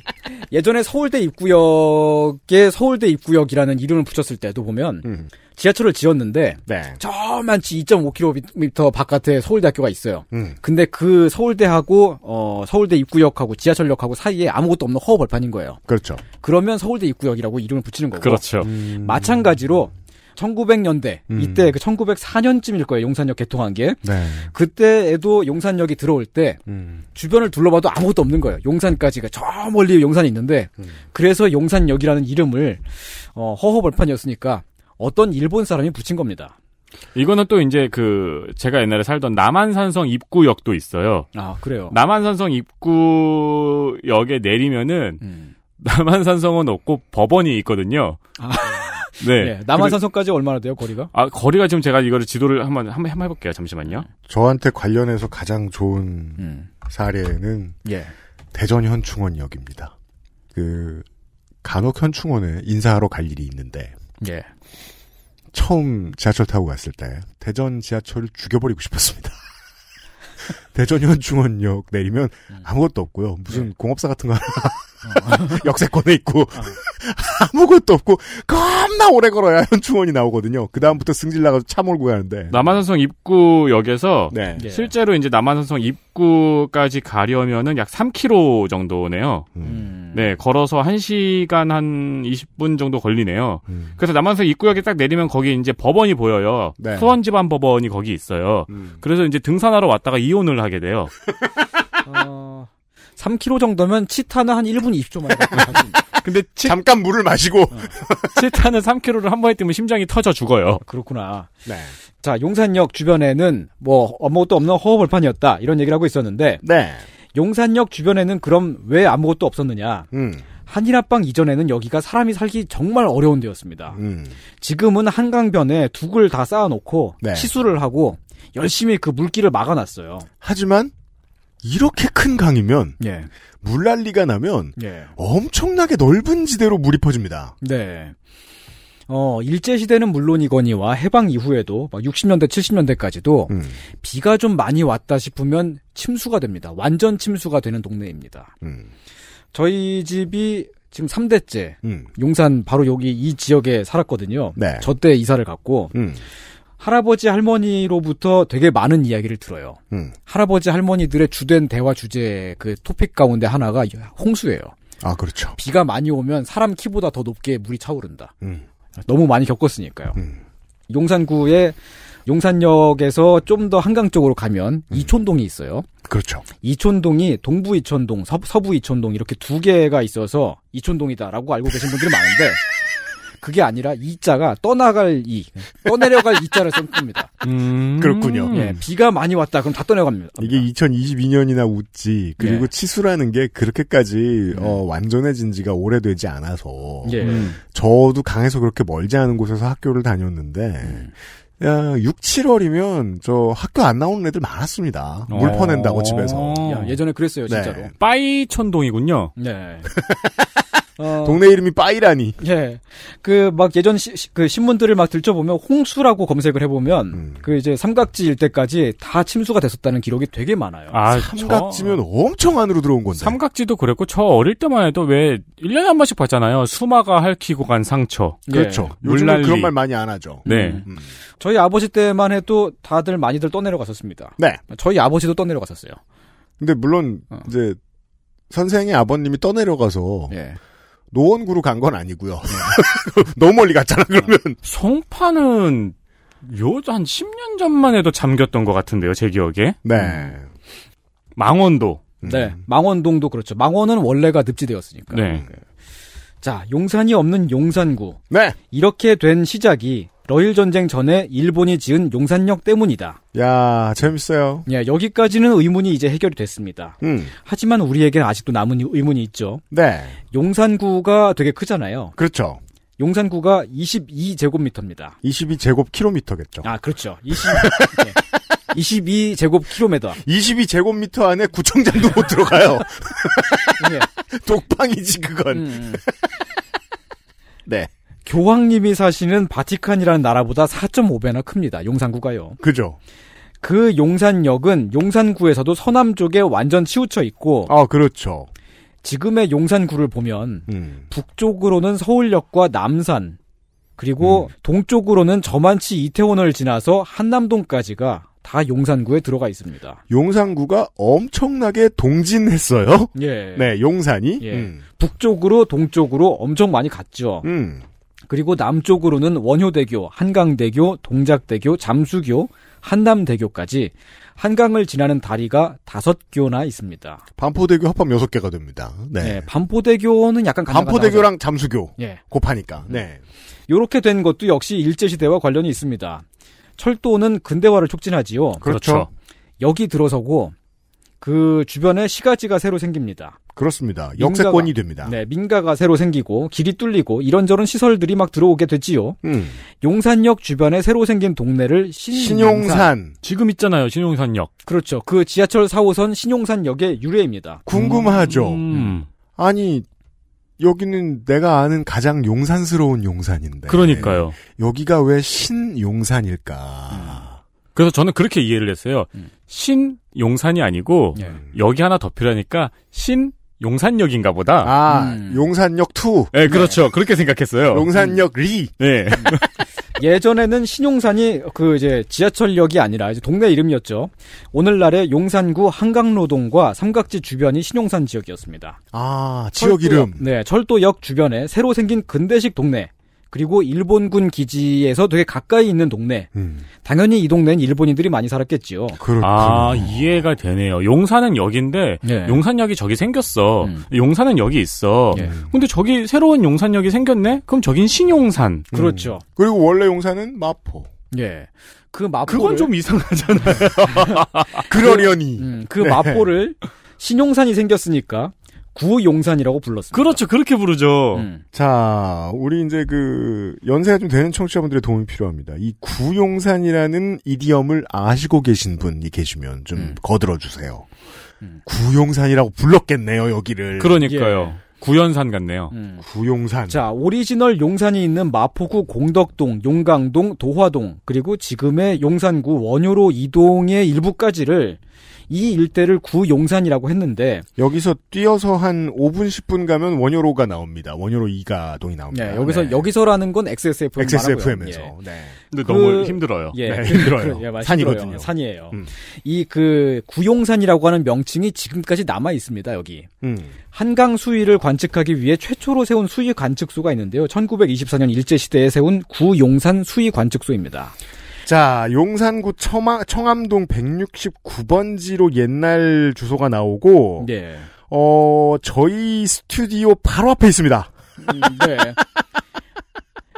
예전에 서울대 입구역에 서울대 입구역이라는 이름을 붙였을 때도 보면 음. 지하철을 지었는데 네. 저만치 2.5km 바깥에 서울대학교가 있어요. 음. 근데 그 서울대하고 어, 서울대 입구역하고 지하철역하고 사이에 아무것도 없는 허허벌판인 거예요. 그렇죠. 그러면 서울대 입구역이라고 이름을 붙이는 거고. 그렇죠. 음. 마찬가지로 1900년대 음. 이때 그 1904년쯤일 거예요 용산역 개통한 게 네. 그때에도 용산역이 들어올 때 음. 주변을 둘러봐도 아무것도 없는 거예요 용산까지가 저 멀리 용산이 있는데 음. 그래서 용산역이라는 이름을 어, 허허벌판이었으니까 어떤 일본 사람이 붙인 겁니다. 이거는 또 이제 그 제가 옛날에 살던 남한산성 입구역도 있어요. 아 그래요. 남한산성 입구역에 내리면은 음. 남한산성은 없고 법원이 있거든요. 아. [LAUGHS] 네. 네. 남한산성까지 얼마나 돼요 거리가? 아 거리가 지금 제가 이거를 지도를 한번 한번 한번 해볼게요. 잠시만요. 저한테 관련해서 가장 좋은 음. 사례는 예. 대전 현충원역입니다. 그 간혹 현충원에 인사하러 갈 일이 있는데. 예. 처음 지하철 타고 갔을 때 대전 지하철을 죽여버리고 싶었습니다. [LAUGHS] 대전현충원역 내리면 음. 아무것도 없고요. 무슨 네. 공업사 같은 거 하나 어. [LAUGHS] 역세권에 있고 [LAUGHS] 아무것도 없고 겁나 오래 걸어야 [LAUGHS] 현충원이 나오거든요. 그 다음부터 승질 나가서 차 몰고 가는데 남한산성 입구역에서 네. 네. 실제로 이제 남한산성 입구까지 가려면은 약 3km 정도네요. 음. 네 걸어서 1시간 한 20분 정도 걸리네요. 음. 그래서 남한산성 입구역에 딱 내리면 거기 이제 법원이 보여요. 네. 수원지반 법원이 거기 있어요. 음. 그래서 이제 등산하러 왔다가 이혼을 하게 돼요. 어... 3km 정도면 치타는 한 1분 20초 만에 [LAUGHS] 근데 치... 잠깐 물을 마시고 어. 치타는 3km를 한 번에 뛰면 심장이 터져 죽어요. 그렇구나. 네. 자, 용산역 주변에는 뭐 아무것도 없는 허허벌판이었다. 이런 얘기를 하고 있었는데 네. 용산역 주변에는 그럼 왜 아무것도 없었느냐? 음. 한일합방 이전에는 여기가 사람이 살기 정말 어려운 데였습니다. 음. 지금은 한강변에 둑을 다 쌓아놓고 네. 치수를 하고 열심히 그 물길을 막아놨어요. 하지만 이렇게 큰 강이면 예. 물난리가 나면 예. 엄청나게 넓은 지대로 물이 퍼집니다. 네. 어, 일제시대는 물론이거니와 해방 이후에도 60년대, 70년대까지도 음. 비가 좀 많이 왔다 싶으면 침수가 됩니다. 완전 침수가 되는 동네입니다. 음. 저희 집이 지금 3대째 음. 용산 바로 여기 이 지역에 살았거든요. 네. 저때 이사를 갔고 음. 할아버지 할머니로부터 되게 많은 이야기를 들어요. 음. 할아버지 할머니들의 주된 대화 주제 그 토픽 가운데 하나가 홍수예요. 아 그렇죠. 비가 많이 오면 사람 키보다 더 높게 물이 차오른다. 음. 너무 많이 겪었으니까요. 음. 용산구에 용산역에서 좀 더 한강 쪽으로 가면 음. 이촌동이 있어요. 그렇죠. 이촌동이 동부 이촌동, 서부 이촌동 이렇게 두 개가 있어서 이촌동이다라고 알고 계신 분들이 많은데 [LAUGHS] 그게 아니라 이자가 떠나갈 이 떠내려갈 [LAUGHS] 이자를 쓴 겁니다. 음... 그렇군요. 예, 비가 많이 왔다 그럼 다 떠내갑니다. 려 이게 2022년이나 웃지 그리고 예. 치수라는 게 그렇게까지 예. 어, 완전해진 지가 오래되지 않아서 예. 음. 저도 강에서 그렇게 멀지 않은 곳에서 학교를 다녔는데 음. 야, 6, 7월이면 저 학교 안 나오는 애들 많았습니다. 물 어. 퍼낸다고 집에서. 야, 예전에 그랬어요, 진짜로. 네. 빠이천동이군요. 네. [LAUGHS] 어. 동네 이름이 빠이라니. 예. 그 막 예전 시, 그 신문들을 막 들춰보면 홍수라고 검색을 해보면 음. 그 이제 삼각지 일대까지 다 침수가 됐었다는 기록이 되게 많아요. 아, 삼각지면 저... 엄청 안으로 들어온 건데. 삼각지도 그랬고 저 어릴 때만 해도 왜 1년에 한 번씩 봤잖아요. 수마가 핥히고 간 상처. 예. 그렇죠. 요즘은 그런 말 많이 안 하죠. 네. 음. 음. 저희 아버지 때만 해도 다들 많이들 떠내려갔었습니다. 네. 저희 아버지도 떠내려갔었어요. 근데 물론 어. 이제 선생의 아버님이 떠내려가서 예. 노원구로 간 건 아니고요. [LAUGHS] 너무 멀리 갔잖아 그러면. 송파는 요한 10년 전만 해도 잠겼던 것 같은데요, 제 기억에. 네. 음. 망원도. 음. 네. 망원동도 그렇죠. 망원은 원래가 늪지대였으니까. 네. 음. 자, 용산이 없는 용산구. 네. 이렇게 된 시작이 러일 전쟁 전에 일본이 지은 용산역 때문이다. 야, 재밌어요. 예, 여기까지는 의문이 이제 해결이 됐습니다. 음. 하지만 우리에게는 아직도 남은 의문이 있죠. 네. 용산구가 되게 크잖아요. 그렇죠. 용산구가 22제곱미터입니다. 22제곱킬로미터겠죠. 아, 그렇죠. 20, 네. 22 제곱킬로미터. 22 제곱미터 안에 구청장도 못 들어가요. 네. [LAUGHS] [LAUGHS] 독방이지 그건. 음. 음. [LAUGHS] 네. 교황님이 사시는 바티칸이라는 나라보다 4.5배나 큽니다. 용산구가요. 그죠. 그 용산역은 용산구에서도 서남 쪽에 완전 치우쳐 있고. 아, 그렇죠. 지금의 용산구를 보면 음. 북쪽으로는 서울역과 남산 그리고 음. 동쪽으로는 저만치 이태원을 지나서 한남동까지가 다 용산구에 들어가 있습니다. 용산구가 엄청나게 동진했어요. 예. 네, 용산이 예. 음. 북쪽으로 동쪽으로 엄청 많이 갔죠. 음. 그리고 남쪽으로는 원효대교, 한강대교, 동작대교, 잠수교, 한남대교까지 한강을 지나는 다리가 다섯 교나 있습니다. 반포대교 합하면 여섯 개가 됩니다. 네. 네. 반포대교는 약간 반포대교랑 잠수교 예. 곱하니까. 음. 네. 요렇게 된 것도 역시 일제시대와 관련이 있습니다. 철도는 근대화를 촉진하지요. 그렇죠. 그렇죠. 여기 들어서고 그 주변에 시가지가 새로 생깁니다. 그렇습니다. 역세권이 민가가, 됩니다. 네, 민가가 새로 생기고 길이 뚫리고 이런저런 시설들이 막 들어오게 되지요. 음. 용산역 주변에 새로 생긴 동네를 신용산. 신용산. 지금 있잖아요, 신용산역. 그렇죠. 그 지하철 4호선 신용산역의 유래입니다. 궁금하죠. 음. 음. 아니 여기는 내가 아는 가장 용산스러운 용산인데. 그러니까요. 여기가 왜 신용산일까? 음. 그래서 저는 그렇게 이해를 했어요. 음. 신 용산이 아니고 예. 여기 하나 더 필요하니까 신 용산역인가 보다. 아, 음. 용산역 2. 네, 예, 그렇죠. 네. 그렇게 생각했어요. 용산역 리. 네. [LAUGHS] 예전에는 신용산이 그 이제 지하철역이 아니라 이제 동네 이름이었죠. 오늘날의 용산구 한강로동과 삼각지 주변이 신용산 지역이었습니다. 아, 지역 철도역, 이름. 네, 철도역 주변에 새로 생긴 근대식 동네. 그리고 일본군 기지에서 되게 가까이 있는 동네. 음. 당연히 이 동네는 일본인들이 많이 살았겠지요. 그렇군요. 아 이해가 되네요. 용산은 여기인데 네. 용산역이 저기 생겼어. 음. 용산은 여기 있어. 네. 근데 저기 새로운 용산역이 생겼네. 그럼 저긴 신용산. 음. 그렇죠. 음. 그리고 원래 용산은 마포. 예. 그마포 그건 좀 이상하잖아요. [LAUGHS] 그러려니. 음, 그, 그 네. 마포를 신용산이 생겼으니까 구용산이라고 불렀습니다. 그렇죠. 그렇게 부르죠. 음. 자, 우리 이제 그 연세가 좀 되는 청취자분들의 도움이 필요합니다. 이 구용산이라는 이디엄을 아시고 계신 분이 계시면 좀 음. 거들어 주세요. 음. 구용산이라고 불렀겠네요, 여기를. 그러니까요. 예. 구연산 같네요. 음. 구용산. 자, 오리지널 용산이 있는 마포구 공덕동, 용강동, 도화동, 그리고 지금의 용산구 원효로 이동의 일부까지를 이 일대를 구용산이라고 했는데 여기서 뛰어서 한 5분 10분 가면 원효로가 나옵니다. 원효로 2가 동이 나옵니다. 네, 여기서 네. 여기서라는 건 XSFM XSFM에서. 네. 예. 네. 근데 그, 너무 힘들어요. 예, 네, [LAUGHS] 힘들어요. 그, 예, 산이거든요. 산이에요. 음. 이그 구용산이라고 하는 명칭이 지금까지 남아 있습니다. 여기 음. 한강 수위를 관측하기 위해 최초로 세운 수위 관측소가 있는데요. 1924년 일제 시대에 세운 구용산 수위 관측소입니다. 자, 용산구 청하, 청암동 169번지로 옛날 주소가 나오고, 네. 어, 저희 스튜디오 바로 앞에 있습니다. 음, 네. [LAUGHS] 네.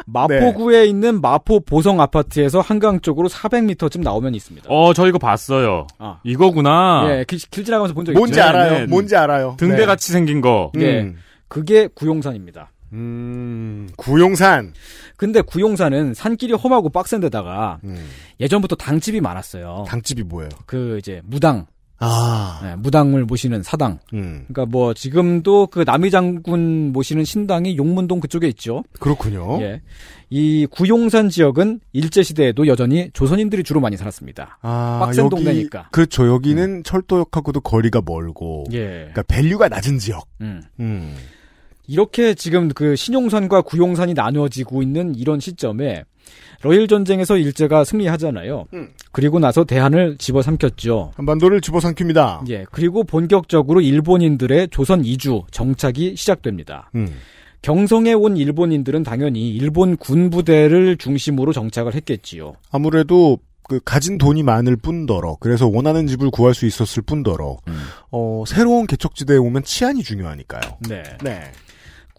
마포구에 네. 있는 마포 보성 아파트에서 한강 쪽으로 400m쯤 나오면 있습니다. 어, 저 이거 봤어요. 아. 이거구나. 예, 길, 길 지나가면서 본 적 있죠. 뭔지 알아요. 네, 네, 뭔지 알아요. 등대같이 네. 생긴 거. 예. 음. 그게 구용산입니다. 음, 구용산. 근데 구용산은 산길이 험하고 빡센 데다가 음. 예전부터 당집이 많았어요. 당집이 뭐예요? 그 이제 무당. 아. 네, 무당을 모시는 사당. 음. 그러니까 뭐 지금도 그남이장군 모시는 신당이 용문동 그쪽에 있죠. 그렇군요. 예. 이 구용산 지역은 일제 시대에도 여전히 조선인들이 주로 많이 살았습니다. 아, 빡센 여기, 동네니까. 그렇죠. 여기는 음. 철도역하고도 거리가 멀고 예. 그러니까 밸류가 낮은 지역. 음. 음. 이렇게 지금 그 신용산과 구용산이 나누어지고 있는 이런 시점에 러일 전쟁에서 일제가 승리하잖아요. 음. 그리고 나서 대한을 집어삼켰죠. 한반도를 집어삼킵니다. 예, 그리고 본격적으로 일본인들의 조선 이주 정착이 시작됩니다. 음. 경성에 온 일본인들은 당연히 일본 군부대를 중심으로 정착을 했겠지요. 아무래도 그 가진 돈이 많을 뿐더러 그래서 원하는 집을 구할 수 있었을 뿐더러 음. 어, 새로운 개척지대에 오면 치안이 중요하니까요. 네. 네.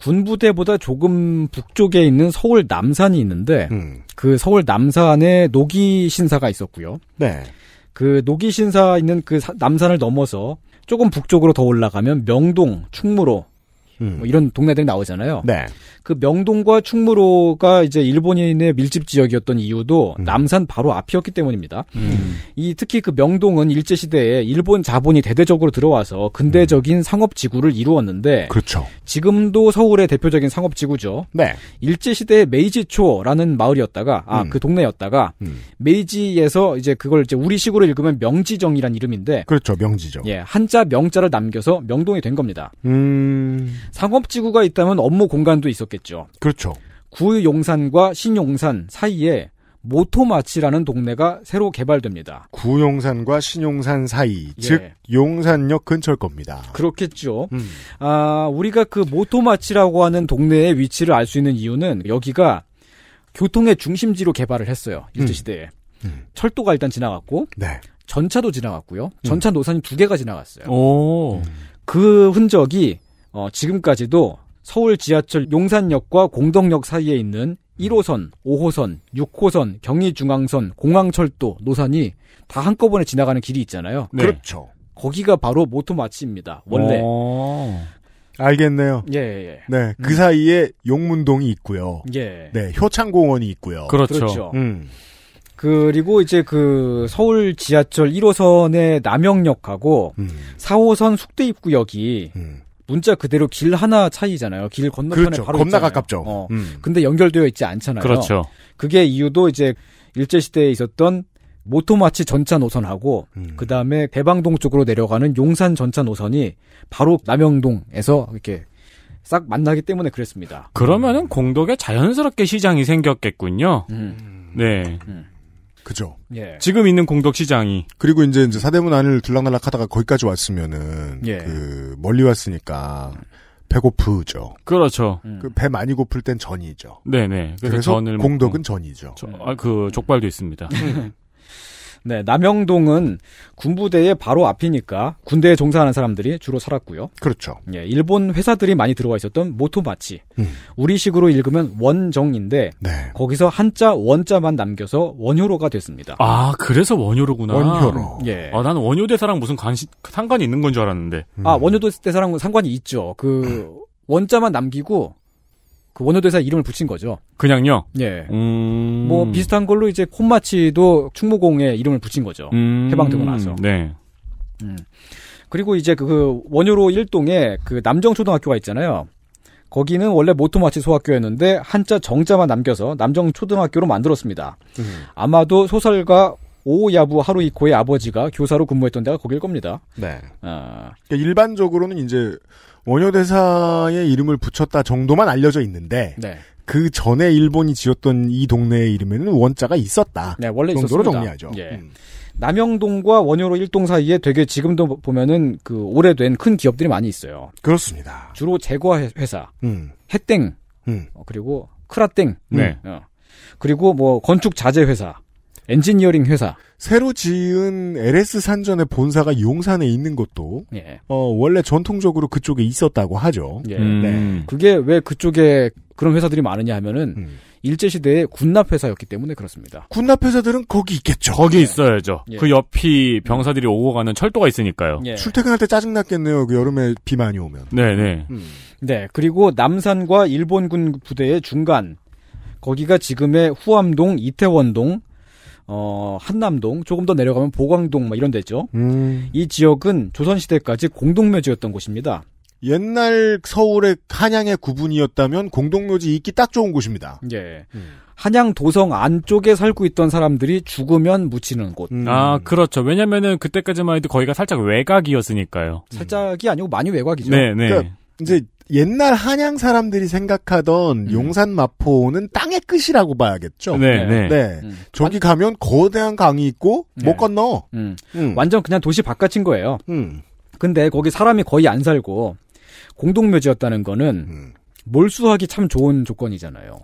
군부대보다 조금 북쪽에 있는 서울 남산이 있는데 음. 그 서울 남산에 노기 신사가 있었고요. 네. 그 노기 신사 있는 그 남산을 넘어서 조금 북쪽으로 더 올라가면 명동, 충무로, 음. 뭐 이런 동네들이 나오잖아요. 네. 그 명동과 충무로가 이제 일본인의 밀집 지역이었던 이유도 음. 남산 바로 앞이었기 때문입니다. 음. 이 특히 그 명동은 일제 시대에 일본 자본이 대대적으로 들어와서 근대적인 음. 상업 지구를 이루었는데 그렇죠. 지금도 서울의 대표적인 상업 지구죠. 네. 일제 시대에 메이지초라는 마을이었다가 아그 음. 동네였다가 음. 메이지에서 이제 그걸 이제 우리식으로 읽으면 명지정이란 이름인데 그렇죠. 명지정. 예, 한자 명자를 남겨서 명동이 된 겁니다. 음. 상업지구가 있다면 업무 공간도 있었겠죠. 그렇죠. 구용산과 신용산 사이에 모토마치라는 동네가 새로 개발됩니다. 구용산과 신용산 사이, 예. 즉 용산역 근처일 겁니다. 그렇겠죠. 음. 아, 우리가 그 모토마치라고 하는 동네의 위치를 알 수 있는 이유는 여기가 교통의 중심지로 개발을 했어요. 일제 시대에. 음. 음. 철도가 일단 지나갔고 네. 전차도 지나갔고요. 음. 전차 노선이 두 개가 지나갔어요. 오. 음. 그 흔적이 어, 지금까지도 서울 지하철 용산역과 공덕역 사이에 있는 1호선, 5호선, 6호선, 경의중앙선, 공항철도, 노선이 다 한꺼번에 지나가는 길이 있잖아요. 네. 그렇죠. 거기가 바로 모토마치입니다. 원래. 오, 어. 알겠네요. 예, 예, 예. 네, 그 음. 사이에 용문동이 있고요. 예. 네, 효창공원이 있고요. 그렇죠. 그렇죠. 음. 그리고 이제 그 서울 지하철 1호선의 남영역하고 음. 4호선 숙대입구역이 음. 문자 그대로 길 하나 차이잖아요. 길 건너편에 그렇죠. 바로 건너 가깝죠. 어. 음. 근데 연결되어 있지 않잖아요. 그렇죠. 그게 이유도 이제 일제 시대에 있었던 모토마치 전차 노선하고 음. 그 다음에 대방동 쪽으로 내려가는 용산 전차 노선이 바로 남영동에서 이렇게 싹 만나기 때문에 그랬습니다. 그러면은 공덕에 자연스럽게 시장이 생겼겠군요. 음. 네. 음. 그죠. 예. 지금 있는 공덕 시장이 그리고 이제 이제 사대문 안을 둘락날락하다가 거기까지 왔으면은 예. 그 멀리 왔으니까 배고프죠. 그렇죠. 음. 그배 많이 고플 땐 전이죠. 네네. 그래서, 그래서 전을 공덕은 먹고. 전이죠. 저, 아, 그 족발도 있습니다. 음. 네, 남영동은 군부대의 바로 앞이니까 군대에 종사하는 사람들이 주로 살았고요. 그렇죠. 예, 일본 회사들이 많이 들어와 있었던 모토마치. 음. 우리식으로 읽으면 원정인데 네. 거기서 한자 원자만 남겨서 원효로가 됐습니다. 아, 그래서 원효로구나. 원효로. 예. 아, 나는 원효대사랑 무슨 관시, 상관이 있는 건 줄 알았는데. 음. 아, 원효대사랑 상관이 있죠. 그 음. 원자만 남기고 그 원효대사 이름을 붙인 거죠. 그냥요? 예. 음... 뭐 비슷한 걸로 이제 콤마치도 충무공에 이름을 붙인 거죠. 음... 해방되고 나서. 네. 음. 그리고 이제 그 원효로 일동에그 남정초등학교가 있잖아요. 거기는 원래 모토마치 소학교였는데 한자 정자만 남겨서 남정초등학교로 만들었습니다. 음. 아마도 소설가 오야부 하루이코의 아버지가 교사로 근무했던 데가 거길 겁니다. 네. 아... 그러니까 일반적으로는 이제 원효대사의 이름을 붙였다 정도만 알려져 있는데 네. 그 전에 일본이 지었던 이 동네의 이름에는 원자가 있었다. 네, 원래 정도로 있었습니다. 정리하죠. 예. 음. 남영동과 원효로 일동 사이에 되게 지금도 보면은 그 오래된 큰 기업들이 많이 있어요. 그렇습니다. 주로 제과 회사, 음. 해땡, 음. 어, 그리고 크라땡, 네. 어. 그리고 뭐 건축 자재 회사, 엔지니어링 회사. 새로 지은 LS 산전의 본사가 용산에 있는 것도 예. 어, 원래 전통적으로 그쪽에 있었다고 하죠. 예. 음. 네. 그게 왜 그쪽에 그런 회사들이 많으냐 하면은 음. 일제 시대에 군납 회사였기 때문에 그렇습니다. 군납 회사들은 거기 있겠죠. 거기 예. 있어야죠. 예. 그 옆이 병사들이 오고 가는 철도가 있으니까요. 예. 출퇴근할 때 짜증 났겠네요. 그 여름에 비 많이 오면. 네, 네. 음. 네. 그리고 남산과 일본군 부대의 중간 거기가 지금의 후암동, 이태원동, 어, 한남동, 조금 더 내려가면 보광동 막 이런 데죠. 음. 이 지역은 조선시대까지 공동묘지였던 곳입니다. 옛날 서울의 한양의 구분이었다면 공동묘지 있기 딱 좋은 곳입니다. 예. 음. 한양 도성 안쪽에 살고 있던 사람들이 죽으면 묻히는 곳. 음. 아, 그렇죠. 왜냐면은 그때까지만 해도 거기가 살짝 외곽이었으니까요. 살짝이 아니고 많이 외곽이죠. 네, 네. 그러니까 이제 옛날 한양 사람들이 생각하던 음. 용산 마포는 땅의 끝이라고 봐야겠죠. 네. 네. 네. 음. 저기 가면 거대한 강이 있고 네. 못 건너. 음. 음. 완전 그냥 도시 바깥인 거예요. 음. 근데 거기 사람이 거의 안 살고 공동묘지였다는 거는 음. 몰수하기 참 좋은 조건이잖아요.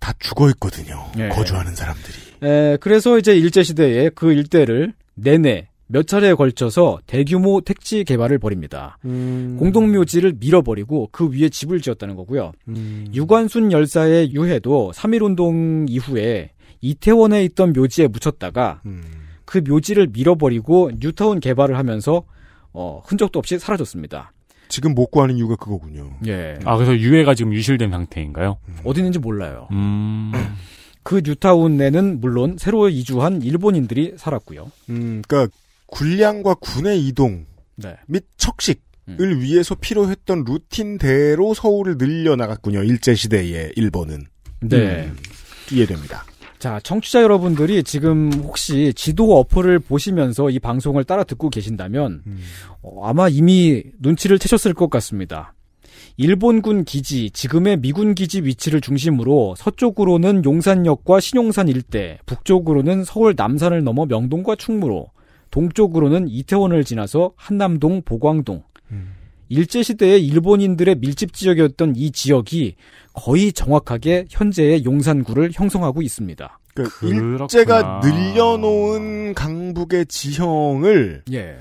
다 죽어 있거든요. 네. 거주하는 사람들이. 에, 그래서 이제 일제 시대에 그 일대를 내내 몇 차례에 걸쳐서 대규모 택지 개발을 벌입니다. 음... 공동묘지를 밀어버리고 그 위에 집을 지었다는 거고요. 음... 유관순 열사의 유해도 3.1운동 이후에 이태원에 있던 묘지에 묻혔다가 음... 그 묘지를 밀어버리고 뉴타운 개발을 하면서 어, 흔적도 없이 사라졌습니다. 지금 못 구하는 이유가 그거군요. 예. 아 그래서 유해가 지금 유실된 상태인가요? 음. 어디 있는지 몰라요. 음. 그 뉴타운 내는 물론 새로 이주한 일본인들이 살았고요. 음, 그러니까 군량과 군의 이동 네. 및 척식을 음. 위해서 필요했던 루틴대로 서울을 늘려나갔군요. 일제시대의 일본은. 네. 음, 이해됩니다. 자, 청취자 여러분들이 지금 혹시 지도 어플을 보시면서 이 방송을 따라 듣고 계신다면 음. 어, 아마 이미 눈치를 채셨을 것 같습니다. 일본군 기지, 지금의 미군 기지 위치를 중심으로 서쪽으로는 용산역과 신용산 일대, 북쪽으로는 서울 남산을 넘어 명동과 충무로, 동쪽으로는 이태원을 지나서 한남동, 보광동. 음. 일제시대에 일본인들의 밀집 지역이었던 이 지역이 거의 정확하게 현재의 용산구를 형성하고 있습니다. 그 일제가 늘려놓은 강북의 지형을 예.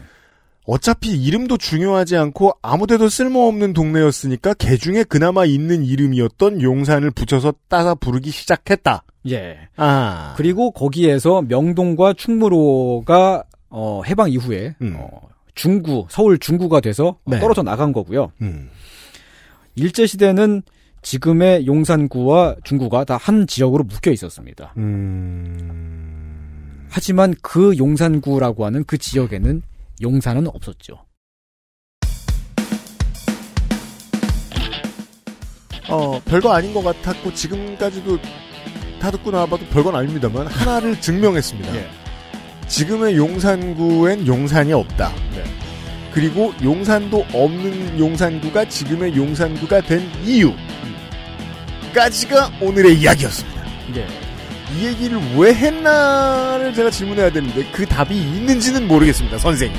어차피 이름도 중요하지 않고 아무데도 쓸모없는 동네였으니까 개 중에 그나마 있는 이름이었던 용산을 붙여서 따서 부르기 시작했다. 예. 아. 그리고 거기에서 명동과 충무로가 어, 해방 이후에 음. 어, 중구 서울 중구가 돼서 네. 떨어져 나간 거고요. 음. 일제 시대는 지금의 용산구와 중구가 다 한 지역으로 묶여 있었습니다. 음... 하지만 그 용산구라고 하는 그 지역에는 용산은 없었죠. 어, 별거 아닌 것 같았고 지금까지도 다 듣고 나와봐도 별건 아닙니다만 하나를 증명했습니다. 예. 지금의 용산구엔 용산이 없다. 네. 그리고 용산도 없는 용산구가 지금의 용산구가 된 이유까지가 오늘의 이야기였습니다. 네. 이 얘기를 왜 했나를 제가 질문해야 되는데 그 답이 있는지는 모르겠습니다, 선생님.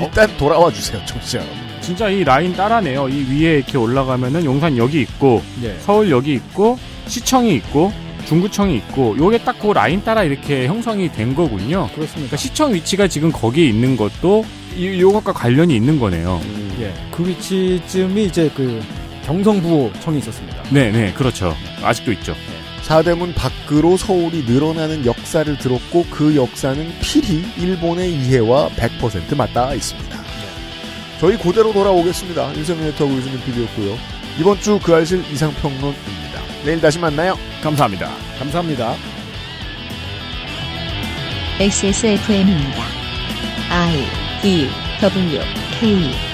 일단 어? 돌아와 주세요, 청취자 진짜 이 라인 따라네요. 이 위에 이렇게 올라가면은 용산역이 있고 네. 서울역이 있고 시청이 있고 중구청이 있고 요게 딱 그 라인 따라 이렇게 형성이 된 거군요. 그렇습니다. 그러니까 시청 위치가 지금 거기에 있는 것도 이, 요것과 관련이 있는 거네요. 음. 예. 그 위치쯤이 이제 그 경성부호청이 있었습니다. 네, 네, 그렇죠. 아직도 있죠. 사대문 밖으로 서울이 늘어나는 역사를 들었고 그 역사는 필히 일본의 이해와 100% 맞닿아 있습니다. 네. 저희 고대로 돌아오겠습니다. 윤세민 네고 유승민 PD였고요. 이번 주그 알실 이상평론입니다. 내일 다시 만나요. 감사합니다. 감사합니다. XSFM입니다. I D e W K